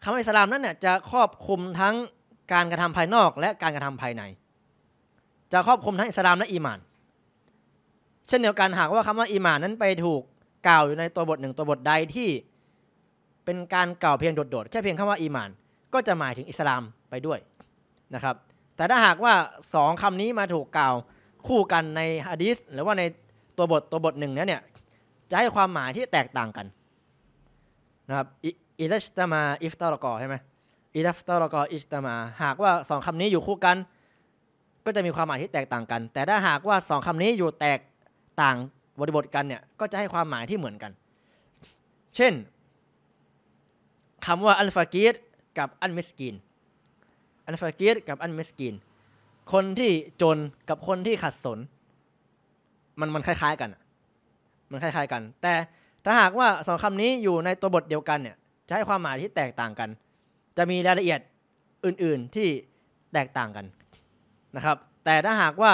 [SPEAKER 1] คำว่าอิสลามนั้นเนี่ยจะครอบคลุมทั้งการกระทำภายนอกและการกระทำภายใน จะครอบคลุมทั้งอิสลามและอีมาน เช่นเดียวกันหากว่าคำว่าอีมานนั้นไปถูกกล่าวอยู่ในตัวบทหนึ่งตัวบทใดที่เป็นการกล่าวเพียงโดดๆ แค่เพียงคำว่าอีมาน ก็จะหมายถึงอิสลามไปด้วยนะครับ แต่ถ้าหากว่าสองคำนี้มาถูกกล่าวคู่กันในฮะดีษหรือว่าในตัวบทตัวบทหนึ่งเนี่ยจะให้ความหมายที่แตกต่างกันนะครับอิสัชตมาอิฟตารกอใช่ไหมอิทัฟตารกออิชตมาหากว่าสองคำนี้อยู่คู่กัน ก็จะมีความหมายที่แตกต่างกัน แต่ถ้าหากว่าสองคำนี้อยู่แตกต่างบริบทกันเนี่ยก็จะให้ความหมายที่เหมือนกัน เช่นคำว่าอัลฟากีดกับอันมิสกีนอัลฟากีดกับอันมิสกีนคนที่จนกับคนที่ขัดสนมันมันคล้าย ๆ กัน มันคล้ายๆ กัน แต่ถ้าหากว่าสองคำนี้อยู่ในตัวบทเดียวกันเนี่ยจะให้ความหมายที่แตกต่างกัน จะมีรายละเอียดอื่นๆที่แตกต่างกันนะครับ แต่ถ้าหากว่า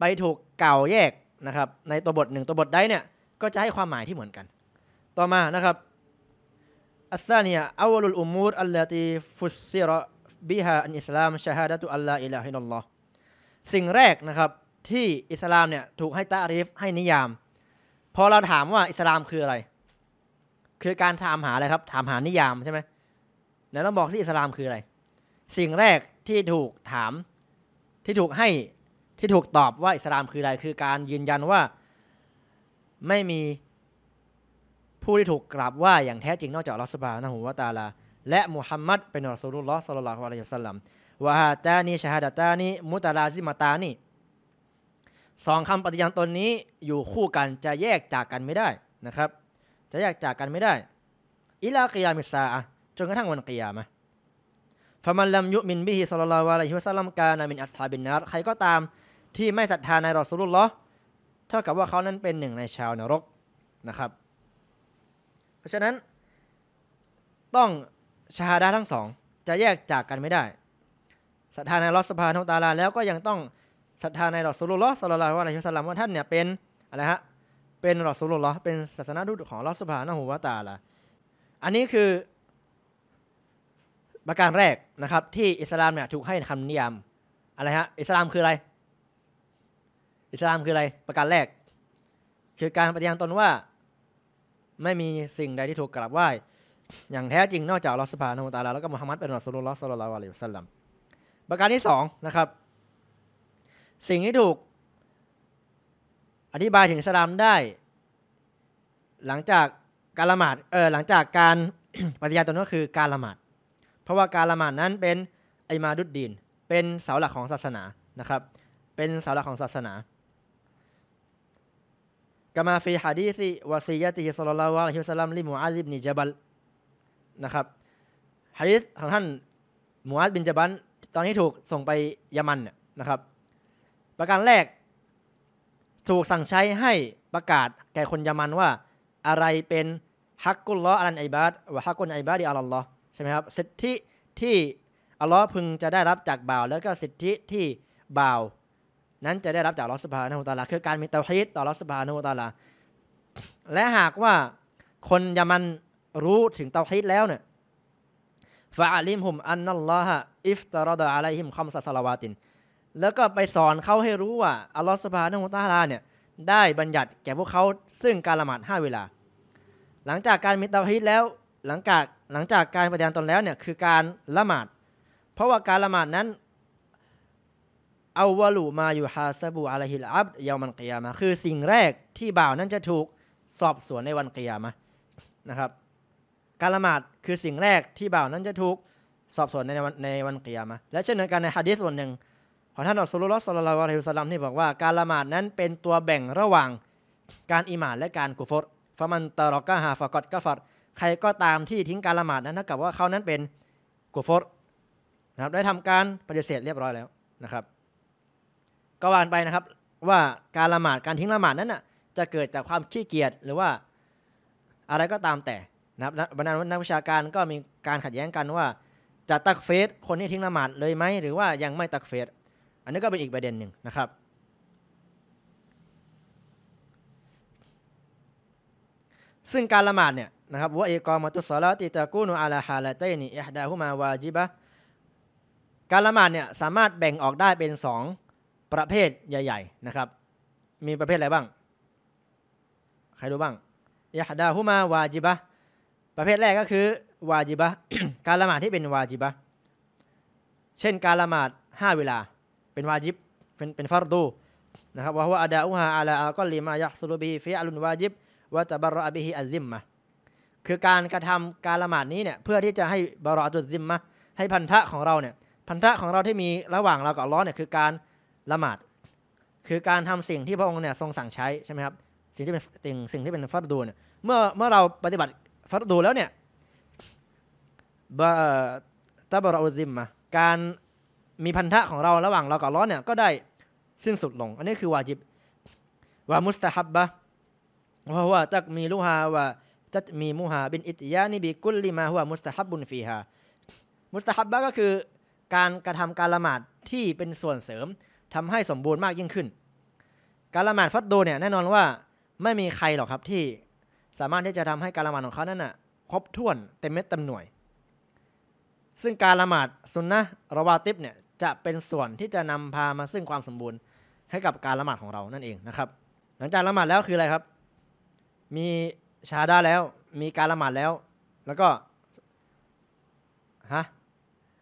[SPEAKER 1] ไปถูกเก่าแยกนะครับ ในตัวบทหนึ่งตัวบทใดเนี่ย ก็จะให้ความหมายที่เหมือนกัน ต่อมานะครับอัสซานียอาวลุลอุมูรอัลลตีฟุสซิรบิฮาอันอิสลามชาฮาดะตุอัลลาอิลาฮิลลอฮ์สิ่งแรกนะครับที่อิสลามเนี่ยถูกให้ตาริฟให้นิยามพอเราถามว่า อิสลามคืออะไร คือการถามหาอะไรครับ ถามหานิยามใช่ไหมไหนเต้องบอกสิอิสลามคืออะไร สิ่งแรกที่ถูกถาม ที่ถูกให้ที่ถูกตอบว่าอิสลามคืออะไร คือการยืนยันว่า ไม่มีผู้ที่ถูกกราบว่า อย่างแท้จริงนอกจากลอสบานะหูวาตาลาและมุฮัมมัดเป็นอัลลอฮสุลลัลลอฮ์สุลลัลลอฮุอะลัยฮิวสัลลัมวะฮาตานีชาฮาดตานีมุตาลาซิมาตานีสองคำปฏิญาณตนนี้อยู่คู่กันจะแยกจากกันไม่ได้นะครับ จะแยกจากกันไม่ได้ อิลากิยามิซาอะจนกระทั่งวันกิยามะฟะมันลัมยุมินบิฮิสลลาวะลัยฮิวะสัลลัมกานามินอัสฮาบินนารใครก็ตามที่ไม่ศรัทธาในรอสูลุลลอฮ์เท่ากับว่าเขานั้นเป็นหนึ่งในชาวนรกนะครับ เพราะฉะนั้นต้องชาดาทั้งสองจะแยกจากกันไม่ได้ศรัทธาในลอสภานุตาลาแล้วก็ยังต้องศรัทธาในรอสุลุลลอสลลาลลออะไรยฮสลัมว่าท่านเนี่ยเป็นอะไรฮะเป็นรอสุลุลลอเป็นศาสนาทูตของลอสุภานะหูวตาละอันนี้คือประการแรกนะครับ ที่อิสลามเนี่ยถูกให้คำนิยามอะไรฮะอิสลามคืออะไร อิสลามคืออะไรประการแรก คือการปฏิญาณตนว่าไม่มีสิ่งใดที่ถูกกราบไหว้อย่างแท้จริงนอกจากลอสภานะฮูตาลาแล้วก็มุฮัมมัดเป็นรอสุลุลลอฮ์สัลลัลลอฮุอะลัยฮิวะสลลัมประการที่สองนะครับสิ่งที่ถูกอธิบายถึงสลามได้ หลังจากการละหมาด เออ หลังจากการปฏิญาณตนก็คือการละหมาด เพราะว่าการละหมาดนั้นเป็นไอมาดุดดีน เป็นเสาหลักของศาสนา นะครับ เป็นเสาหลักของศาสนากามาฟีฮะดีซิวาซียะติฮิสลลาวะฮิวสลัมลิมูอาซิบนิจบัล นะครับฮะดีษของท่านมูอาซบินจบันตอนที่ถูกส่งไปยามันนะครับประการแรก ถูกสั่งใช้ให้ประกาศแก่คนยามันว่าอะไรเป็นฮักกุลลออัลันไอบาดวะฮักกุลไอบาดีอัลลอฮ์ใช่ไหมครับสิทธิที่ อัลลอฮ์พึงจะได้รับจากบ่าว แล้วก็สิทธิที่บ่าว นั้นจะได้รับจากลอสบานุตาลาคือการมีเตาฮีดต่อลอสบานุตาลาและหากว่าคนยามันรู้ถึงเตาฮีดแล้วเนี่ยฟาลิมหุมอันนัลลอฮะอิฟตารดะอะลัยฮิมคอมซัสลาวาตินแล้วก็ไปสอนเขาให้รู้ว่าอัลลอฮฺสุบฮานุฮุตาลาเนี่ยได้บัญญัติแก่พวกเขา ซึ่งการละหมาดห้าเวลา หลังจากการมิตาฮิตแล้วหลังจากหลังจากการปฏิญาณตนแล้วเนี่ยคือการละหมาด เพราะว่าการละหมาดนั้นเอาวลูมาอยู่ฮาซบูอะลัยฮิลอับเยามันกียามาคือสิ่งแรกที่บ่าวนั้นจะถูกสอบสวนในวันกียามานะครับ การละหมาดคือสิ่งแรกที่บ่าวนั้นจะถูก สอบสวนในวันในวันกียามาและเช่นเดียวกันในฮะดีษส่วนหนึ่งของท่านอัสลุลลอฮ์สุลลัลวะฮิวสลัมนี่บอกว่า การละหมาดนั้นเป็นตัวแบ่งระหว่างการอิหมานและการกุฟรฟะมันตะรอกะฮาฟะกอดกะฟัดใครก็ตามที่ทิ้งการละหมาดนั้นเท่ากับว่าเขานั้นเป็นกุฟรนะครับได้ทำการปฏิเสธเรียบร้อยแล้วนะครับ ก็วานไปนะครับว่าการละหมาดการทิ้งละหมาดนั้นน่ะจะเกิดจากความขี้เกียจหรือว่า อะไรก็ตามแต่นะครับบรรดานักวิชาการก็มีการขัดแย้งกันว่าจะตักเฟสคนที่ทิ้งละหมาดเลยไหมหรือว่ายังไม่ตักเฟสนนี้ก็เป็นอีกประเด็นหนึ่งนะครับ ซึ่งการละหมาดเนี่ยนะครับว่าเอกอมาตุสลาติตะกูนอาลาฮาลาเตนีอิฮดาฮุมาวาจิบะการละหมาดเนี่ยสามารถแบ่งออกได้เป็น2ประเภทใหญ่ ๆนะครับ มีประเภทอะไรบ้าง ใครรู้บ้างยะดาฮุมาวาจิบะประเภทแรกก็คือวาจิบะการละหมาดที่เป็นวาจิบะเช่นการละหมาด 5 เวลาเป็นวาจิบ เป็นเป็นฟารดูนะครับว่า่าอาดาอุฮาอาลาอัลกอลิมายักซุลบีฟิอัลุนวาจิบวะจะบารอบิฮิอัลซิมมาคือการกระทำการละหมาดนี้เนี่ยเพื่อที่จะให้บารอตุซิมมาให้พันธะของเราเนี่ยพันธะของเราที่มีระหว่างเรากับล้อเนี่ยคือการละหมาด คือการทำสิ่งที่พระองค์เนี่ยทรงสั่งใช้ใช่ไหมครับสิ่งที่เป็นสิ่งสิ่งที่เป็นฟัดดูเนี่ยเมื่อเมื่อเราปฏิบัติฟัดดูแล้วเนี่ยบะตะบรอซิมมาการมีพันธะของเราระหว่างเรากับล้อเนี่ย ก็ได้สิ้นสุดลง อันนี้คือ วาจิบ วามุสตาฮับบะเพราะว่าจะมีลูฮาว่าจะมีมุฮาบินอิตยานิบิกุลลิมาฮัวมุสตาฮับบุนฟีฮามุสตาฮับบะก็คือการกระทำการละหมาดที่เป็นส่วนเสริมทำให้สมบูรณ์มากยิ่งขึ้น การละหมาดฟัดดูเนี่ยแน่นอนว่าไม่มีใครหรอกครับที่สามารถที่จะทำให้การละหมาดของเขานั้นน่ะครบถ้วนเต็มเม็ดเต็มหน่วย ซึ่งการละหมาดซุนนะระวาติบเนี่ยจะเป็นส่วนที่จะนำพามาซึ่งความสมบูรณ์ให้กับการละหมาดของเรานั่นเองนะครับหลังจากละหมาดแล้วคืออะไรครับ มีชาดาแล้วมีการละหมาดแล้วแล้วก็ฮะ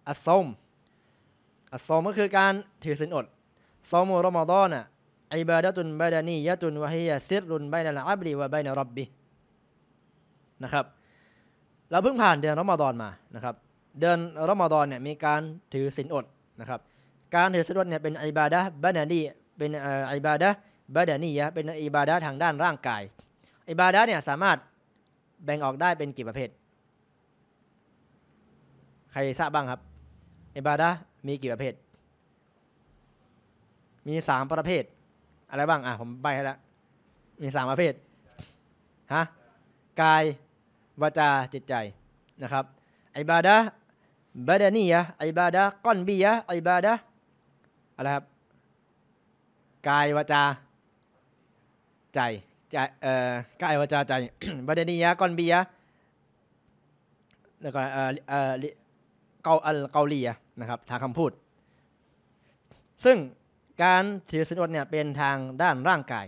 [SPEAKER 1] อัสซมอัสซมก็คือการถือศีลอดซอมูรอมฎอนอ่ะอบาดะตุนบาดานียะตุนวะฮียะซิรุนไบนัลอับรีวะไบนัลรับบีนะครับเราเพิ่งผ่านเดือนรอมฎอนมานะครับ เดือนรอมฎอนเนี่ยมีการถือศีลอดนะครับการถือสดุดเนี่ยเป็นอิบาดะบานานีเป็นอิบาดะบาดานียะเป็นอิบาดะทางด้านร่างกายอิบาดะเนี่ยสามารถแบ่งออกได้เป็นกี่ประเภท ใครทราบบ้างครับอิบาดะมีกี่ประเภท มีสามประเภทอะไรบ้างอ่ะผมใบให้แล้ว มีสามประเภทฮะกายวาจา จิตใจนะครับอิบาดะบาดานียะอิบาดะก้อนบียะอิบาดะอะไรครับ กายวาจาใจ ใจ เอ่อ กายวาจาใจบาดานียะก้อนบียะแล้วก็ เอ่อ เอ่อเกาอัลเกาเลียนะครับ ทางคำพูด ซึ่งการถือศีลอดเนี่ยเป็นทางด้านร่างกาย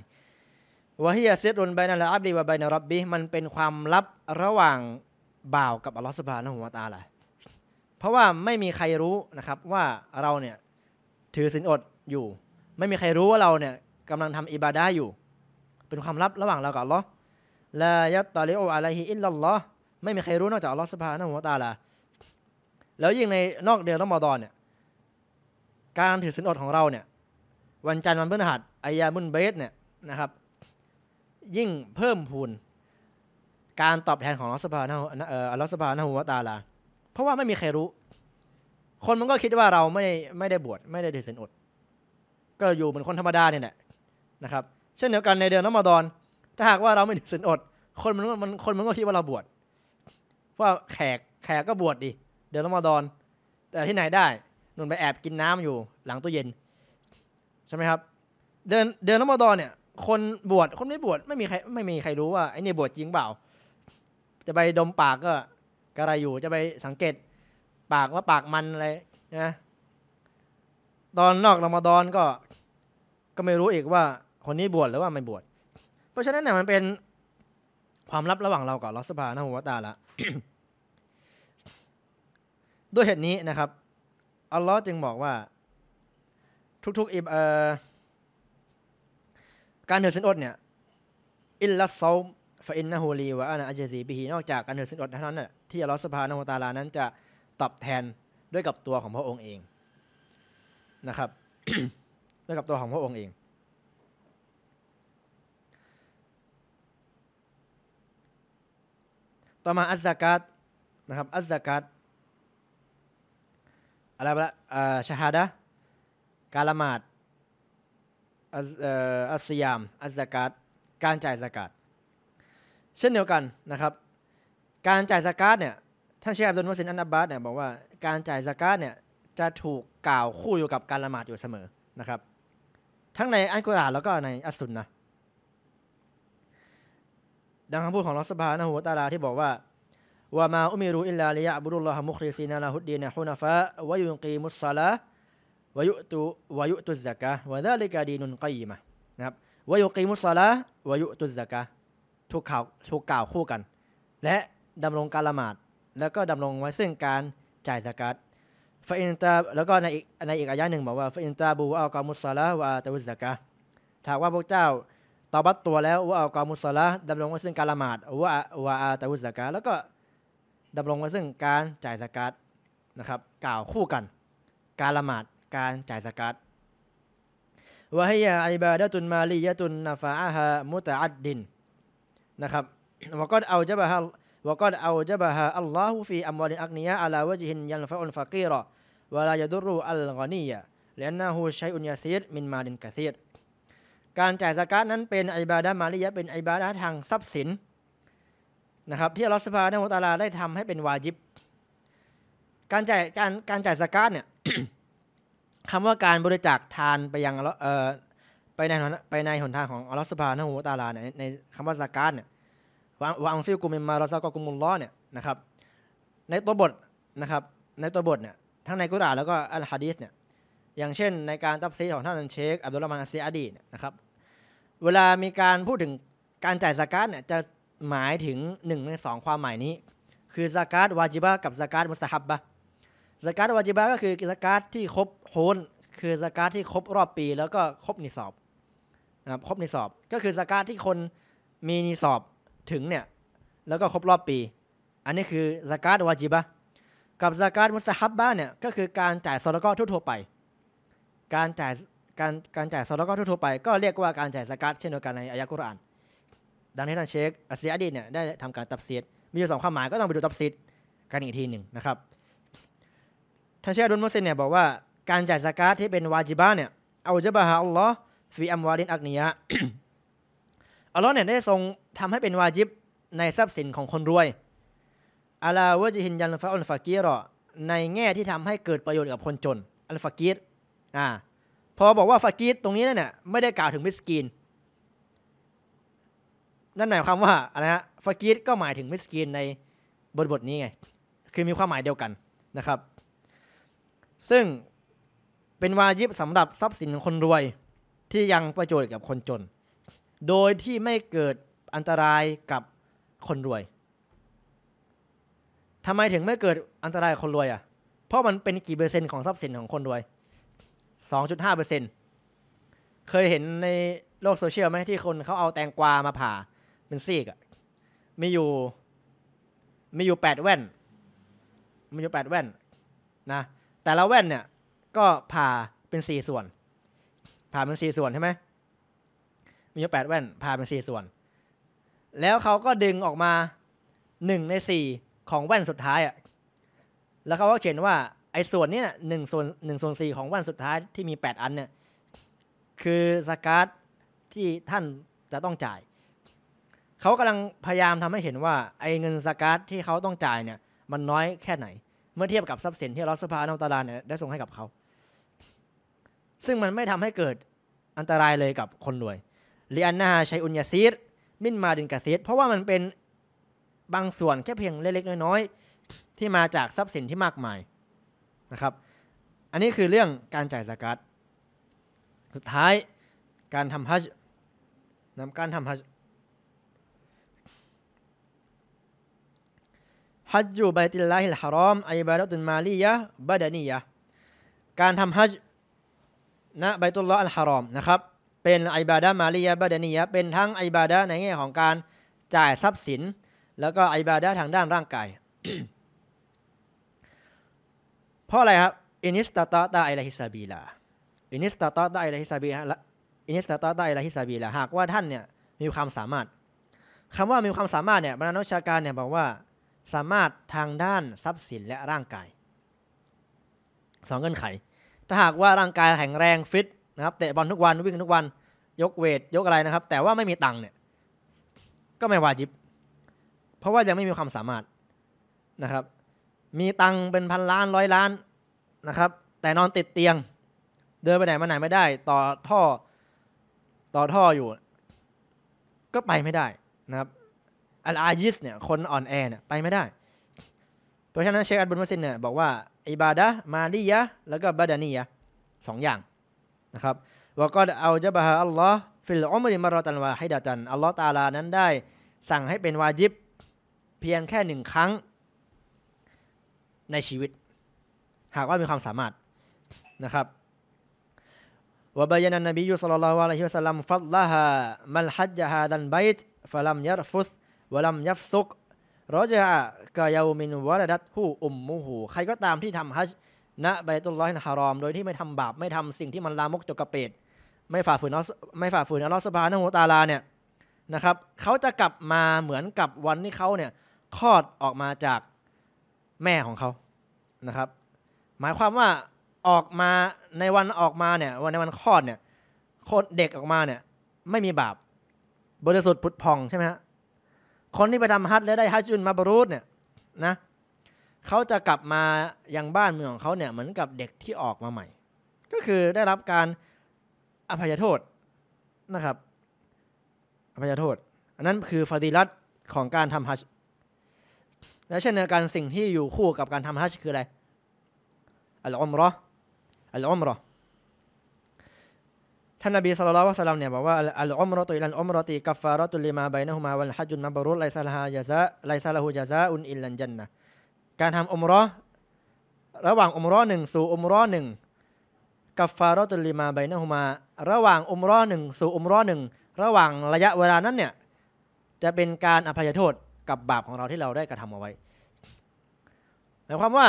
[SPEAKER 1] วะฮียเซตุนไบนาลาอับดีวะไบนารับบี มันเป็นความลับระหว่างบ่าวกับอัลลอฮฺสุบฮานะฮูวะตาลาเพราะว่าไม่มีใครรู้นะครับว่าเราเนี่ยถือศีลอดอยู่ ไม่มีใครรู้ว่าเราเนี่ยกำลังทำอิบาดาอยู่ เป็นความลับระหว่างเรากับลอละยัตตาลิโออะลัยฮิอิลลัลลอฮ์ไม่มีใครรู้นอกจากอัลลอฮ์สุบฮานะฮูวะตาลาแล้วยิ่งในนอกเดือนรอมฎอนเนี่ยการถือศีลอดของเราเนี่ย วันจันทร์วันพฤหัสอายามุนเบสเนี่ยนะครับ ยิ่งเพิ่มพูน การตอบแทนของอัลลอฮ์สุบฮานะฮูอัลอสานะฮวะตาลาเพราะว่าไม่มีใครรู้ คนมันก็คิดว่าเราไม่ไม่ได้บวชไม่ได้ถือศีลอด ก็อยู่เหมือนคนธรรมดาเนี่ยแหละนะครับ เช่นเดียวกันในเดือนรอมดอนถ้าหากว่าเราไม่ถือศีลอดคนมันมันคนมันก็คิดว่าเราบวชเพราะแขกแขกก็บวชดิเดือนรอมดอนแต่ที่ไหนได้นุ่นไปแอบกินน้ำอยู่หลังตู้เย็นใช่ไหมครับ เดือนเดือนรอมดอนเนี่ย คนบวชคนไม่บวชไม่มีใครไม่มีใครรู้ว่าไอ้นี่บวชจริงเปล่า จะไปดมปากก็กระไรอยู่จะไปสังเกตปากว่าปากมันอะไรนะตอนนอกรอมฎอนก็ก็ไม่รู้อีกว่าคนนี้บวชหรือว่าไม่บวชเพราะฉะนั้นเนี่ยมันเป็นความลับระหว่างเรากับลอสภานะหัวตาละ ด้วยเหตุนี้นะครับ อัลลอฮ์จึงบอกว่า ทุกๆอิบเอ่อ การถือสินอดเนี่ย อิลลัสซอมฟาอินนาฮูลีวะอานาอัจซีบิฮีนอกจากการถือสินอดเท่านั้นที่อัลลอฮฺสุบฮานะตาลานั้นจะตอบแทนด้วยกับตัวของพระองค์เองนะครับด้วยกับตัวของพระองค์เอง ต่อมาอัซซากัดนะครับอัซซากัดอะไรบ้างชาฮาดะการละหมาดอัซยามอัซซากัดการจ่ายสกัดเช่นเดียวกันนะครับการจ่ายสกาดเนี่ยท่านเชฟอัดอลมุสินอันอับบาสเนี่ยบอกว่าการจ่ายสกาดเนี่ยจะถูกกล่าวคู่อยู่กับการละหมาดอยู่เสมอนะครับทั้งในอันกุรอานแล้วก็ในอัสซุนนะดังคำพูดของลอสบานะฮูตาลาที่บอกว่าว่ามาอุมิรุอิลลาลิยะบุรุลลอฮมุคริซีนาลาฮุดดีนะฮุนฟะวยุนกีมุสลาะวยุตุวยุตุซะกะวะดาลิกาดีนุนกีมะนะครับวยุกีมุสลาะวยุตุซะกะถูกข่าวถูกกล่าวคู่กัน และดำรงการละหมาด แล้วก็ดำรงไว้ซึ่งการจ่ายสกัดฟาอินตาแล้วก็ในอีกในอีกอายะหนึ่งบอกว่าฟาอินตาบูอัลกามุสลาวาตะวุสกะถากว่าพวกเจ้าตอบัตตัวแล้วว่าอัลกามุสลาดำรงไว้ซึ่งการละหมาดว่าวาตะวุสกะแล้วก็ดำรงไว้ซึ่งการจ่ายสกัดนะครับกล่าวคู่กันการละหมาดการจ่ายสกัดวะฮีย้อิบาดะตุนมาลียะตุนนาฟาอาฮะมุตะอัดดินนะครับวกอดเอาจับฮะวกอดเอาจับฮะอัลลอฮฺฟีอัมวาลินอักเนียอัลาวะจิฮินยันฟะอุนฟะกีรอวะลายดุรูอัลกอนียะเลนนาฮูชัยอุนยาซีดมินมาดินกะซีดการจ่ายสกาดนั้นเป็นอิบาดะมาลียะเป็นอิบาดะทางทรัพย์สินนะครับที่อัลลอฮฺสุบฮานะฮูตาลาได้ทำให้เป็นวาจิบการจ่ายการการจ่ายสกาดเนี่ยคำว่าการบริจาคทานไปยังเอ่อไปในไปในหนทางของอัลลอฮฺสุบฮานะฮูวตาลาเนี่ยในคำว่าซากาตเนี่ยวางฟิลกุมิมมาลาซากกุมุลล้อเนี่ยนะครับในตัวบทนะครับในตัวบทเนี่ยทั้งในกุรอานแล้วก็อัลฮะดีษเนี่ยอย่างเช่นในการตับซีของท่านเชค อับดุลละมานอัสซีอาดีเนี่ยนะครับเวลามีการพูดถึงการจ่ายซากาตเนี่ยจะหมายถึงหนึ่งในสองความหมายนี้ คือซากาตวาจิบะกับซากาตมุสฮับบะซากาตวาจิบะก็คือซาการที่ครบโฮนคือซากาตที่ครบรอบปีแล้วก็ครบนิสอบครับครบในสอบก็คือสกาที่คนมีในสอบถึงเนี่ยแล้วก็ครบรอบปี อันนี้คือสกาดวาจิบะกับสกาดมุสตาฮับบ้าเนี่ยก็คือการจ่ายซอดกอทั่วๆไป การจ่ายการการจ่ายซอดกอทั่วๆไปก็เรียกว่าการจ่ายสกาดเช่นเดียวกันในอายะกุรอานดังนั้นท่านเชค อัสซีอดีเนี่ยได้ทำการตับซีดมีอยู่สองความหมายก็ต้องไปดูตับซีดกันอีกทีหนึ่งนะครับท่านเชคดุลมุสลิมเนี่ยบอกว่าการจ่ายสกาดที่เป็นวาจิบะเนี่ยเอาจะบะฮ์อัลลอฮ์ฟีอัมวาลินอักเนีย อัลลอฮ์เนี่ยได้ทรงทำให้เป็นวาจิบในทรัพย์สินของคนรวยอาลาวะจิฮินยันฟาอัลฟากีรอ ในแง่ที่ทำให้เกิดประโยชน์กับคนจน อัลฟากีรอ่า พอบอกว่าฟากีรตรงนี้เนี่ยไม่ได้กล่าวถึงมิสกีนนั่นหมายความว่าอะไรฮะ ฟากีรก็หมายถึงมิสกีนในบทบทนี้ไง คือมีความหมายเดียวกันนะครับ ซึ่งเป็นวาจิบสำหรับทรัพย์สินของคนรวยที่ยังประโยชน์กับคนจน โดยที่ไม่เกิดอันตรายกับคนรวย ทำไมถึงไม่เกิดอันตรายคนรวยอ่ะ เพราะมันเป็นกี่เปอร์เซ็นต์ของทรัพย์สินของคนรวย 2.5เปอร์เซ็นต์เคยเห็นในโลกโซเชียลไหมที่คนเขาเอาแตงกวามาผ่าเป็นซีกอ่ะมีอยู่ มีอยู่แปดแว่น มีอยู่แปดแว่นนะ แต่ละแว่นเนี่ยก็ผ่าเป็นสี่ส่วนผ่าเป็นสี่ส่วนใช่ไหมมีอยู่แปดแว่นผ่าเป็นสี่ส่วน แล้วเขาก็ดึงออกมาหนึ่งในสี่ของแว่นสุดท้ายอ่ะ แล้วเขาก็เขียนว่าไอ้ส่วนนี้หนึ่งส่วนหนึ่งส่วนสี่ของแว่นสุดท้ายที่มีแปดอันเนี่ยคือสกัดที่ท่านจะต้องจ่าย เขากำลังพยายามทำให้เห็นว่า ไอ้เงินสกัดที่เขาต้องจ่ายเนี่ยมันน้อยแค่ไหน เมื่อเทียบกับทรัพย์สินที่รัฐสภาอนตาลาเนี่ยได้ส่งให้กับเขาซึ่งมันไม่ทำให้เกิดอันตรายเลยกับคนรวยลีอนนาชัยอุญยาซีดมินมาดินกาซีดเพราะว่ามันเป็นบางส่วนแค่เพียงเล็กๆน้อยๆ ที่มาจากทรัพย์สินที่มากมายนะครับ อันนี้คือเรื่องการจ่ายสกัด สุดท้ายการทำฮัจนำการทำฮัจฮัจจูบัยติลลาฮิลฮารอมอิบาดะตุนมาลียะบาดานียะ การทำฮัจญ์ณบตุลลออันฮารอมนะครับเป็นไอบาดามาลียาบาดานียะเป็นทั้งไอบาดาในแง่ของการจ่ายทรัพย์สินแล้วก็ไอบาดาทางด้านร่างกาย เพราะอะไรครับอินิสตาตาตาอลาฮิซาบีลาอินิสตาตาตาอลาฮิซาบีลาอินิสตาตาตาอลาฮิซาบีลาหากว่าท่านเนี่ยมีความสามารถ คำว่ามีความสามารถเนี่ยบรรณาชาการเนี่ยบอกว่า สามารถทางด้านทรัพย์สินและร่างกายสองเงื่อนไขถ้าหากว่าร่างกายแข็งแรง ฟิตนะครับเตะบอลทุกวันวิ่งทุกวันยกเวทยกอะไรนะครับ แต่ว่าไม่มีตังค์เนี่ยก็ไม่วาจิบเพราะว่ายังไม่มีความสามารถนะครับ มีตังค์เป็นพันล้านร้อยล้านนะครับ แต่นอนติดเตียงเดินไปไหนมาไหนไม่ได้ต่อท่อต่อท่ออยู่ ก็ไปไม่ได้นะครับ
[SPEAKER 2] อัลอายิสเนี่ยคน
[SPEAKER 1] อ่อนแอเนี่ยไปไม่ได้ เพราะฉะนั้นเชคอัลบุนวาซินเนี่ยบอกว่าอิบาดะมาลียะแล้วก็บาดานียะสองอย่างนะครับว่าก็เอาจะบะฮาอัลลอฮ์ฟิลอมริมารอตันวาให้ดาตันอัลลอฮ์ตาลานั้นได้สั่งให้เป็นวาจิบ เพียงแค่หนึ่งครั้งในชีวิต หากว่ามีความสามารถนะครับวบายานันนบียุสลลัลวะลัยฮิวสัลลัมฟัดละฮะมัลฮัจญะฮาดันับต์ฟะลัมยัรฟุสวะลัมยัฟซุกรอจะกายามินวะรดัตผู้อุมมูหูใครก็ตามที่ทำฮัจณใบตุลลอยฮารอมโดยที่ไม่ทำบาป ไม่ทำสิ่งที่มันลามกจกกระเปดไม่ฝ่าฝืนไม่ฝ่าฝืนอัลลอฮฺสุบานะฮูตาลาเนี่ยนะครับเขาจะกลับมาเหมือนกับวันที่เขาเนี่ยคลอดออกมาจากแม่ของเขานะครับ หมายความว่าออกมาในวันออกมาเนี่ยวันในวันคลอดเนี่ยคนเด็กออกมาเนี่ยไม่มีบาปบริสุทธิ์ผุดพองใช่ไหมฮะคนที่ไปทำฮัทแล้วได้ฮัจจุนมาบรูดเนี่ยนะเขาจะกลับมายังบ้านเมืองของเขาเนี่ยเหมือนกับเด็กที่ออกมาใหม่ ก็คือได้รับการอภัยโทษนะครับอภัยโทษ อันนั้นคือฟาดิลัตของการทำฮัจและเช่นเดียวกันสิ่งที่อยู่คู่กับการทำฮัจคืออะไรอัลอมรออัลอมรอท่านนบีสุลต่านละสัลลัมเนี่ยบอกว่าอัลอมรตุอิลันอมรติกัฟฟารตุลิมาไบนะฮุมาวันฮัจุนมับรุลไลซาลฮายาซะไลซาลฮูยาซะอุนอิลันจันนะการทำอมรอระหว่างอมรอหนึ่งสู่อมรอหนึ่งกัฟฟารตุลิมาไบนะฮุมา ระหว่างอมรอหนึ่งสู่อมรอหนึ่งระหว่างระยะเวลานั้นเนี่ยจะเป็นการอภัยโทษกับบาปของเราที่เราได้กระทำเอาไว้หมายความว่า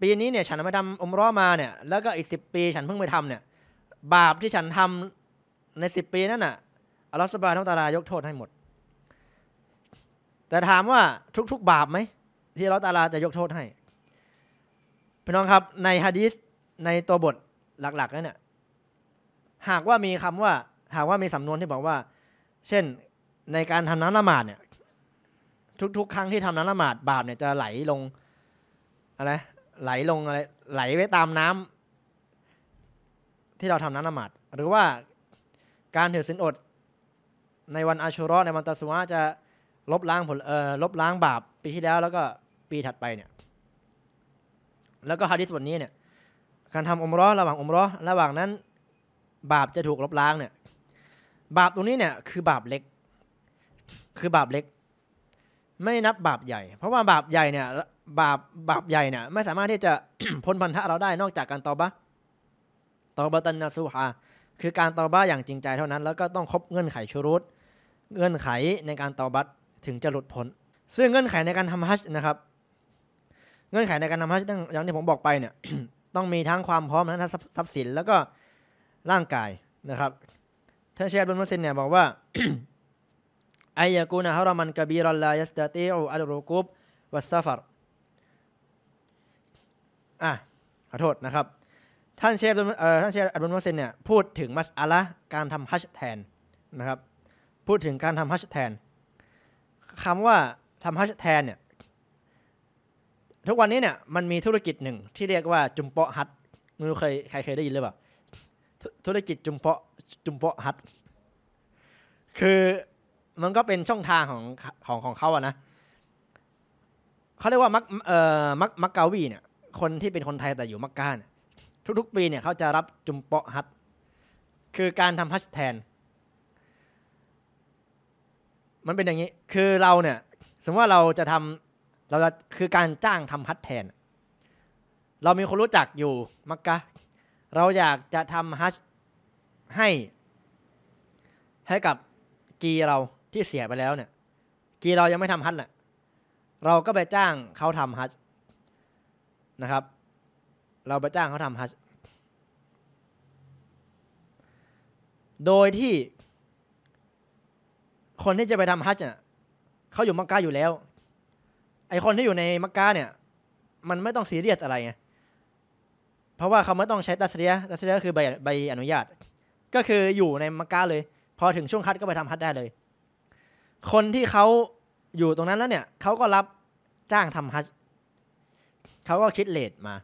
[SPEAKER 1] ปีนี้เนี่ยฉันไม่ทำอมรอมาเนี่ยแล้วก็อีกสิบปีฉันเพิ่งไปทำเนี่ยบาปที่ฉันทำในสิบปีนั่นน่ะ อัลลอฮฺสบานทงตารายกโทษให้หมด แต่ถามว่าทุกๆ บาปไหม ที่อัลลอฮฺตาลาจะยกโทษให้พี่น้องครับในฮะดีษในตัวบทหลักๆนั่นเนี่ยหากว่ามีคำว่าหากว่ามีสำนวนที่บอกว่า เช่นในการทำน้ำละหมาดเนี่ย ทุกๆ ครั้งที่ทำน้ำละหมาด บาปเนี่ยจะไหลลงอะไรไหลลงอะไรไหลไปตามน้ำที่เราทำนั้นละหมาดหรือว่าการถือศีลอดในวันอาชุรอในวันตัสวะจะลบล้างผลเอ่อลบล้างบาปปีที่แล้ว แล้วก็ปีถัดไปเนี่ย แล้วก็ฮะดิษบทนี้เนี่ยการทำอมร้อระหว่างอมร้อระหว่างนั้น บาปจะถูกลบล้างเนี่ยบาปตรงนี้เนี่ยคือบาปเล็ก คือบาปเล็ก ไม่นับบาปใหญ่ เพราะว่าบาปใหญ่เนี่ยบาปบาปใหญ่เนี่ยไม่สามารถที่จะพ้นพันธะเราได้นอกจากการตอบะตอบัตันนาซูฮาคือการตอบ้าอย่างจริงใจเท่านั้น แล้วก็ต้องครบเงื่อนไขชุรุตเงื่อนไขในการตอบัตถึงจะหลุดพ้นซึ่งเงื่อนไขในการทำฮัจนะครับ เงื่อนไขในการทำฮัจอย่างที่ผมบอกไปเนี่ย ต้องมีทั้งความพร้อมทั้งทรัพย์สินแล้วก็ร่างกายนะครับท่านเชฟบุญมุสินเนี่ยบอกว่าไอยากูนะฮารามันกบีรัลลายสตติอูอัลรูกุบวัสซาฟรอ่ะขอโทษนะครับท่านเชฟเอ่อท่านเชฟอับดุลมเซนเนี่ยพูดถึงมัสอาละการทำฮัชแทนนะครับพูดถึงการทำฮัชแทนคำว่าทำฮัชแทนเนี่ยทุกวันนี้เนี่ยมันมีธุรกิจหนึ่งที่เรียกว่าจุมเปาะฮัตไม่รู้เคยใครเคยได้ยินหรือเปล่าธุรกิจจุมเปาะจุมเปาะฮัตคือมันก็เป็นช่องทางของของของเขาอะนะเขาเรียกว่ามักเอ่อมักมักกาวีเนี่ยคนที่เป็นคนไทยแต่อยู่มักกาเนี่ยทุกๆ ปีเนี่ยเขาจะรับจุมเปาะฮัตคือการทำฮัชแทนมันเป็นอย่างนี้คือเราเนี่ยสมมติว่าเราจะทำเราจะคือการจ้างทำฮัตแทนเรามีคนรู้จักอยู่มักกะเราอยากจะทำฮัตให้ ให้กับกีเราที่เสียไปแล้วเนี่ยกีเรายังไม่ทำฮัทแหละเราก็ไปจ้างเขาทำฮัทนะครับเราไปจ้างเขาทำฮัชโดยที่ คนที่จะไปทำฮัชเนี่ยเขาอยู่มักกะอยู่แล้ว ไอคนที่อยู่ในมักกะเนี่ย มันไม่ต้องซีเรียสอะไรไง เพราะว่าเขาไม่ต้องใช้ตัสเรียตัสเรียก็คือใบใบอนุญาต ก็คืออยู่ในมักกะเลย พอถึงช่วงฮัทก็ไปทำฮัทได้เลย คนที่เขาอยู่ตรงนั้นแล้วเนี่ย เขาก็รับจ้างทำฮัทเขาก็คิดเลทมา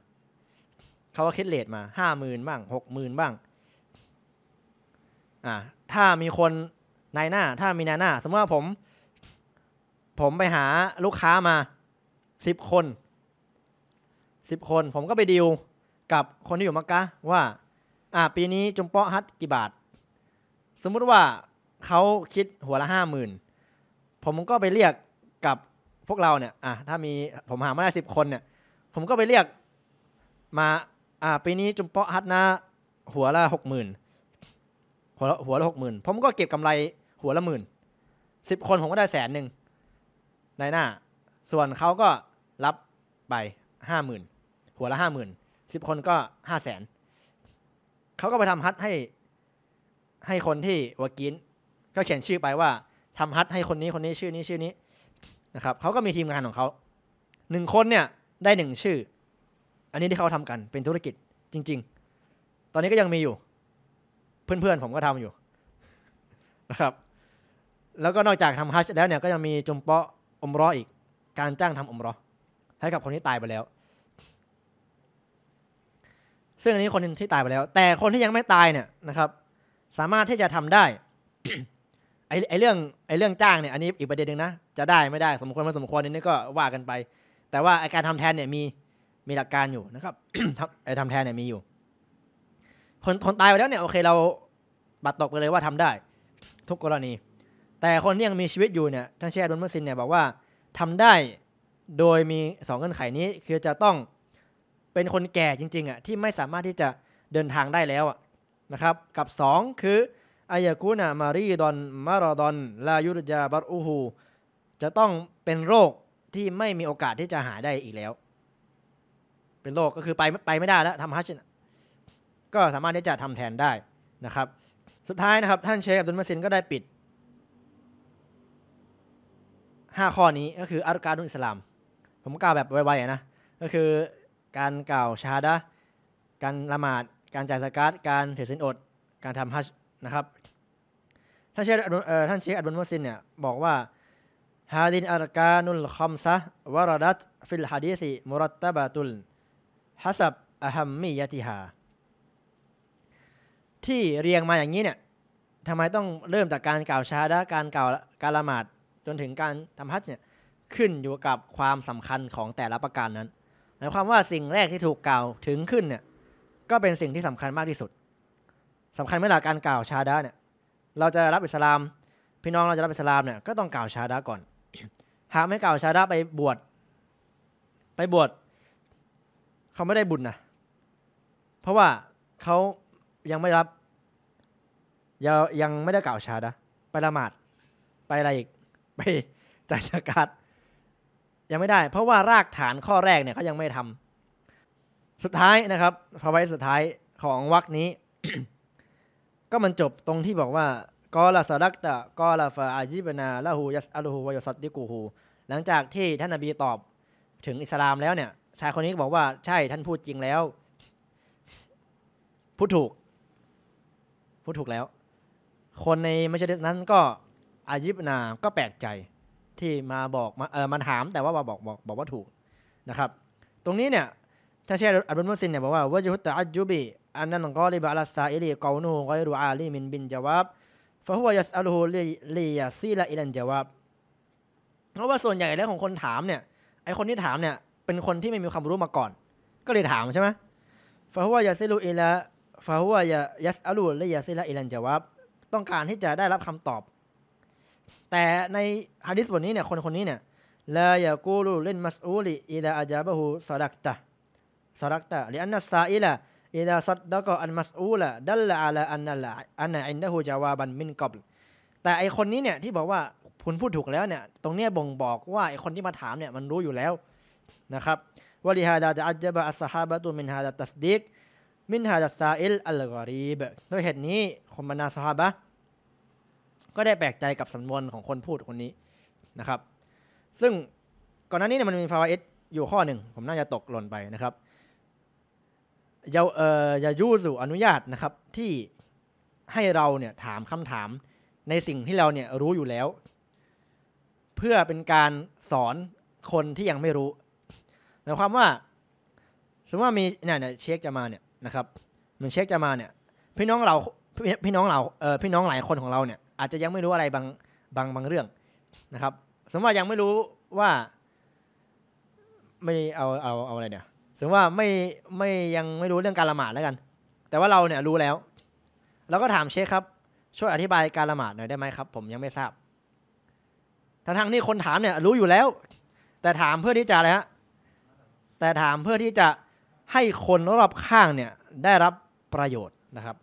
[SPEAKER 1] เขาก็คิดเลทมาห้าหมื่นบ้างหกหมื่นบ้างอ่าถ้ามีคนนายหน้าถ้ามีนายหน้า สมมติว่าผม ผมไปหาลูกค้ามาสิบคนสิบคน ผมก็ไปดีลกับคนที่อยู่มักกะว่าอ่าปีนี้จุมเปาะฮัตกี่บาท สมมุติว่าเขาคิดหัวละห้าหมื่นผมก็ไปเรียกกับพวกเราเนี่ยอ่ะถ้ามีผมหามาได้สิบคนเนี่ยผมก็ไปเรียกมาอ่าปีนี้จุมเปาะฮัตนาหัวละหกหมื่นหัวละหัวละหกหมื่นผมก็เก็บกำไร หัวละหมื่นสิบคนผมก็ได้แสนหนึ่งในหน้า ส่วนเขาก็รับไปห้าหมื่นหัวละห้าหมื่นสิบคนก็ห้าแสนเขาก็ไปทำฮัทให้ให้คนที่วากิน ก็เขียนชื่อไปว่า ทำฮัทให้คนนี้คนนี้ชื่อนี้ชื่อนี้นะครับเขาก็มีทีมงานของเขาหนึ่งคนเนี่ยได้หนึ่งชื่ออันนี้ที่เขาทำกันเป็นธุรกิจจริงๆ ตอนนี้ก็ยังมีอยู่ เพื่อนๆผมก็ทำอยู่นะครับ แล้วก็นอกจากทำฮัชแล้วเนี่ยก็ยังมีจุมเปาะอมรออีกการจ้างทำอมรอให้กับคนที่ตายไปแล้ว ซึ่งอันนี้คนที่ตายไปแล้ว แต่คนที่ยังไม่ตายเนี่ยนะครับ สามารถที่จะทำได้ไอ้ไอเรื่องไอ้เรื่องจ้างเนี่ยอันนี้อีกประเด็นหนึ่งนะ จะได้ไม่ได้สมควรไม่สมควรนี่ก็ว่ากันไป แต่ว่าอาการทำแทนเนี่ยมีมีหลักการอยู่นะครับไอ้ทำแทนเนี่ยมีอยู่ คนคนตายไปแล้วเนี่ยโอเคเราบัตรตกไปเลยว่าทำได้ ทุกกรณี แต่คนที่ยังมีชีวิตอยู่เนี่ยท่านเช์ดอนเมอร์ซินเนี่ยบอกว่าทำได้โดยมีสองเงื่อนไขนี้คือจะต้องเป็นคนแก่จริงๆอ่ะที่ไม่สามารถที่จะเดินทางได้แล้วนะครับ กับ 2 คืออายากุนามารีดอนมารอดอนลายุรจาบาอูฮูจะต้องเป็นโรคที่ไม่มีโอกาสที่จะหาได้อีกแล้วเป็นโรคก็คือไปไปไม่ได้แล้วทำฮัจจ์ก็สามารถที่จะทำแทนได้นะครับ สุดท้ายนะครับท่านเชคอับดุลมาซินก็ได้ปิด 5 ข้อนี้ก็คืออารการุอิสลาม ผมกล่าวแบบไวๆนะก็คือการกล่าวชาดะการละหมาดการจ่ายสกาดการถือศินอดการทำฮัจจ์นะครับท่านเชคท่านเชคอับดุลมาซินเนี่ยบอกว่าฮาดินอารการุลคอมซะวรดัตฟิลฮะดีซิมุรัตตะบะตุลฮัสับอะฮัมมียะติฮาที่เรียงมาอย่างนี้เนี่ยทำไมต้องเริ่มจากการกล่าวชาดะการกล่าวการละหมาดจนถึงการทำฮัจเนี่ยขึ้นอยู่กับความสำคัญของแต่ละประการนั้นหมายความว่าสิ่งแรกที่ถูกกล่าวถึงขึ้นเนี่ยก็เป็นสิ่งที่สำคัญมากที่สุดสำคัญไม่หลัการกล่าวชาดะเนี่ยเราจะรับอิสลาม พี่น้องเราจะรับอิสลามเนี่ยก็ต้องกล่าวชาดะก่อนหากไม่กล่าวชาดะไปบวชไปบวชเขาไม่ได้บุญนะเพราะว่าเขายังไม่รับ ยังยังไม่ได้กล่าวชาดะไปละหมาด ไปอะไรอีก ไปจ่ายสกัดยังไม่ได้ เพราะว่ารากฐานข้อแรกเนี่ยเขายังไม่ทำ สุดท้ายนะครับพระไว้สุดท้ายของวักนี้ ก็มันจบตรงที่บอกว่า กอลาสรักตะกอลาฟาอาจิบนาลาหูยัสอาลหูวายสัตติกูหูหลังจากที่ท่านนบีตอบถึงอิสลามแล้วเนี่ยชายคนนี้ก็บอกว่าใช่ท่านพูดจริงแล้ว พูดถูก พูดถูกแล้ว คนในมัชเดนั้นก็อายิบนา ก็แปลกใจที่มาบอกมาเออมาถามแต่ว่าบอกบอกบอกว่าถูกนะครับ ตรงนี้เนี่ยท่านเชคอับดุลมุสินเนี่ยบอกว่าวะจุฮุตอัจจุบีอันนั้นก็ลิบะลาสซาอิลีกอนูกอยรูอาลีมินบินจาวับฟะฮุวยัสอัลฮูลีลียาซีละอิลันจาวับเพราะว่าส่วนใหญ่แล้วของคนถามเนี่ยไอคนที่ถามเนี่ยเป็นคนที่ไม่มีความรู้มาก่อน ก็เลยถามใช่ไหมฟาฮัวยาเซลูอิละฟาฮัวยายัสอาลูและยาเซละอิลันจาวับต้องการที่จะได้รับคำตอบ แต่ในฮะดิษบทนี้เนี่ยคนคนนี้เนี่ยลายากูรูเล่นมัสอูลิอิลาอาจาบะฮูสดักตะสดักตะริอันนัสซาอิละอิลาซัดดะกอันมัสอูละดัลละอาลาอันนัลอันนอินดะฮูจาวาบันมินกอบแต่ไอคนนี้เนี่ยที่บอกว่าคุณพูดถูกแล้วเนี่ยตรงเนี้ยบ่งบอกว่าไอคนที่มาถามเนี่ยมันรู้อยู่แล้วนะครับวลิฮาดาตะอัจบะอัสฮาบะตุมินฮาดาตัสดิกมินฮาดาซาอิลอัลกอรีบด้วยเหตุนี้คนบรรดาสฮาบะก็ได้แปลกใจกับสำนวนของคนพูดคนนี้นะครับซึ่งก่อนหน้านี้เนี่ยมันมีฟาวเอตอยู่ข้อหนึ่งผมน่าจะตกหล่นไปนะครับยาเอ่อยายูสุอนุญาตนะครับที่ให้เราเนี่ยถามคำถามในสิ่งที่เราเนี่ยรู้อยู่แล้ว เพื่อเป็นการสอนคนที่ยังไม่รู้หมายความว่า สมมติว่ามีเนี่ยเนี่ยเช็คจะมาเนี่ยนะครับมันเช็คจะมาเนี่ย พี่น้องเราพี่น้องเราเออพี่น้องหลายคนของเราเนี่ย อาจจะยังไม่รู้อะไรบางบางบางเรื่องนะครับ สมมติว่ายังไม่รู้ว่า ไม่เอาเอาเอาอะไรเนี่ยสมมติว่าไม่ไม่ยังไม่รู้เรื่องการละหมาดแล้วกัน แต่ว่าเราเนี่ยรู้แล้วเราก็ถามเชคครับช่วยอธิบายการละหมาดหน่อยได้ไหมครับ ผมยังไม่ทราบทั้งทั้งที่คนถามเนี่ยรู้อยู่แล้ว แต่ถามเพื่อที่จะอะไรฮะแต่ถามเพื่อที่จะให้คนรอบข้างเนี่ยได้รับประโยชน์นะครับ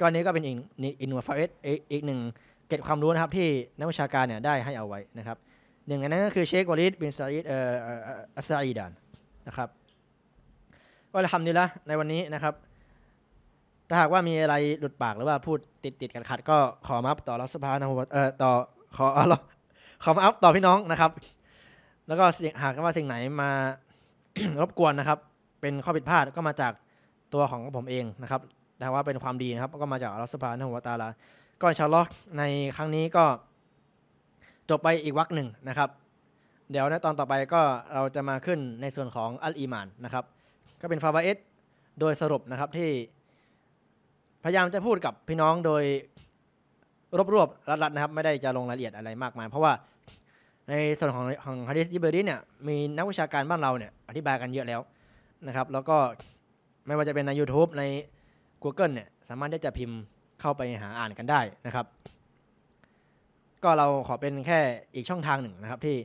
[SPEAKER 1] กอนนี้ก็เป็นอีกอีกหน่ฟเอสอีกหนึ่ง เก็บความรู้นะครับที่นักวิชาการเนี่ยได้ให้เอาไว้นะครับหนึ่งในนั้นก็คือเชควอลิดบินซาอิดเอ่ออัสซาอิดานนะครับก็ทำดีละในวันนี้นะครับ ถ้าหากว่ามีอะไรหลุดปากหรือว่าพูดติดติดกันขัดก็ขอมาอัพต่อรัฐสภานะเอ่อต่อขอขอมาอัพต่อพี่น้องนะครับ แล้วก็หากว่าสิ่งไหนมารบกวนนะครับ เป็นข้อผิดพลาดก็มาจากตัวของผมเองนะครับ แต่ว่าเป็นความดีนะครับ ก็มาจากอัลสภานหัวตาลา ก็ชาล็อกในครั้งนี้ก็จบไปอีกวักหนึ่งนะครับ เดี๋ยวในตอนต่อไปก็เราจะมาขึ้นในส่วนของอัลอีมานนะครับ ก็เป็นฟาบาเอสโดยสรุปนะครับที่พยายามจะพูดกับพี่น้องโดยรวบรวบรัดๆนะครับ ไม่ได้จะลงรายละเอียดอะไรมากมาย เพราะว่าในส่วนของของฮาริสยิเบรีเนี่ยมีนักวิชาการบ้านเราเนี่ย อธิบายกันเยอะแล้วนะครับ แล้วก็ไม่ว่าจะเป็นใน YouTube ใน Google เนี่ย สามารถที่จะพิมพ์เข้าไปหาอ่านกันได้นะครับ ก็เราขอเป็นแค่อีกช่องทางหนึ่งนะครับที่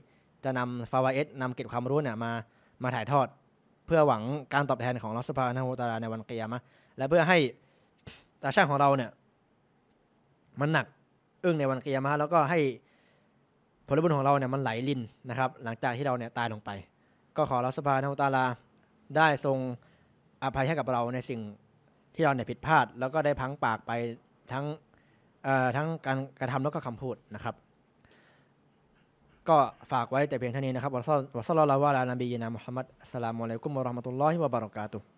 [SPEAKER 1] จะนำฟาวเอสนำเก็บความรู้เนี่ยมามาถ่ายทอดเพื่อหวังการตอบแทนของรัสภานาโตาราในวันเกียมะและเพื่อให้ตาช่างของเราเนี่ย มันหนักอึ้งในวันเกียมะแล้วก็ให้ลบุญของเราเนี่ยมันไหลลินนะครับหลังจากที่เราเนี่ยตายลงไป ก็ขอรัสภานาตาลาได้ทรงอภัยให้กับเราในสิ่งที่เราเนี่ยผิดพลาด แล้วก็ได้พังปากไปทั้งทั้งการกระทำแล้วก็คำพูดนะครับ ก็ฝากไว้แต่เพียงเท่านี้นะครับวัสซัลลัลลอฮุอะลานบีนามุฮัมมัดสลามุอะลัยกุมวะรอฮ์มะตุลลอฮิวะบารอกาตุฮ์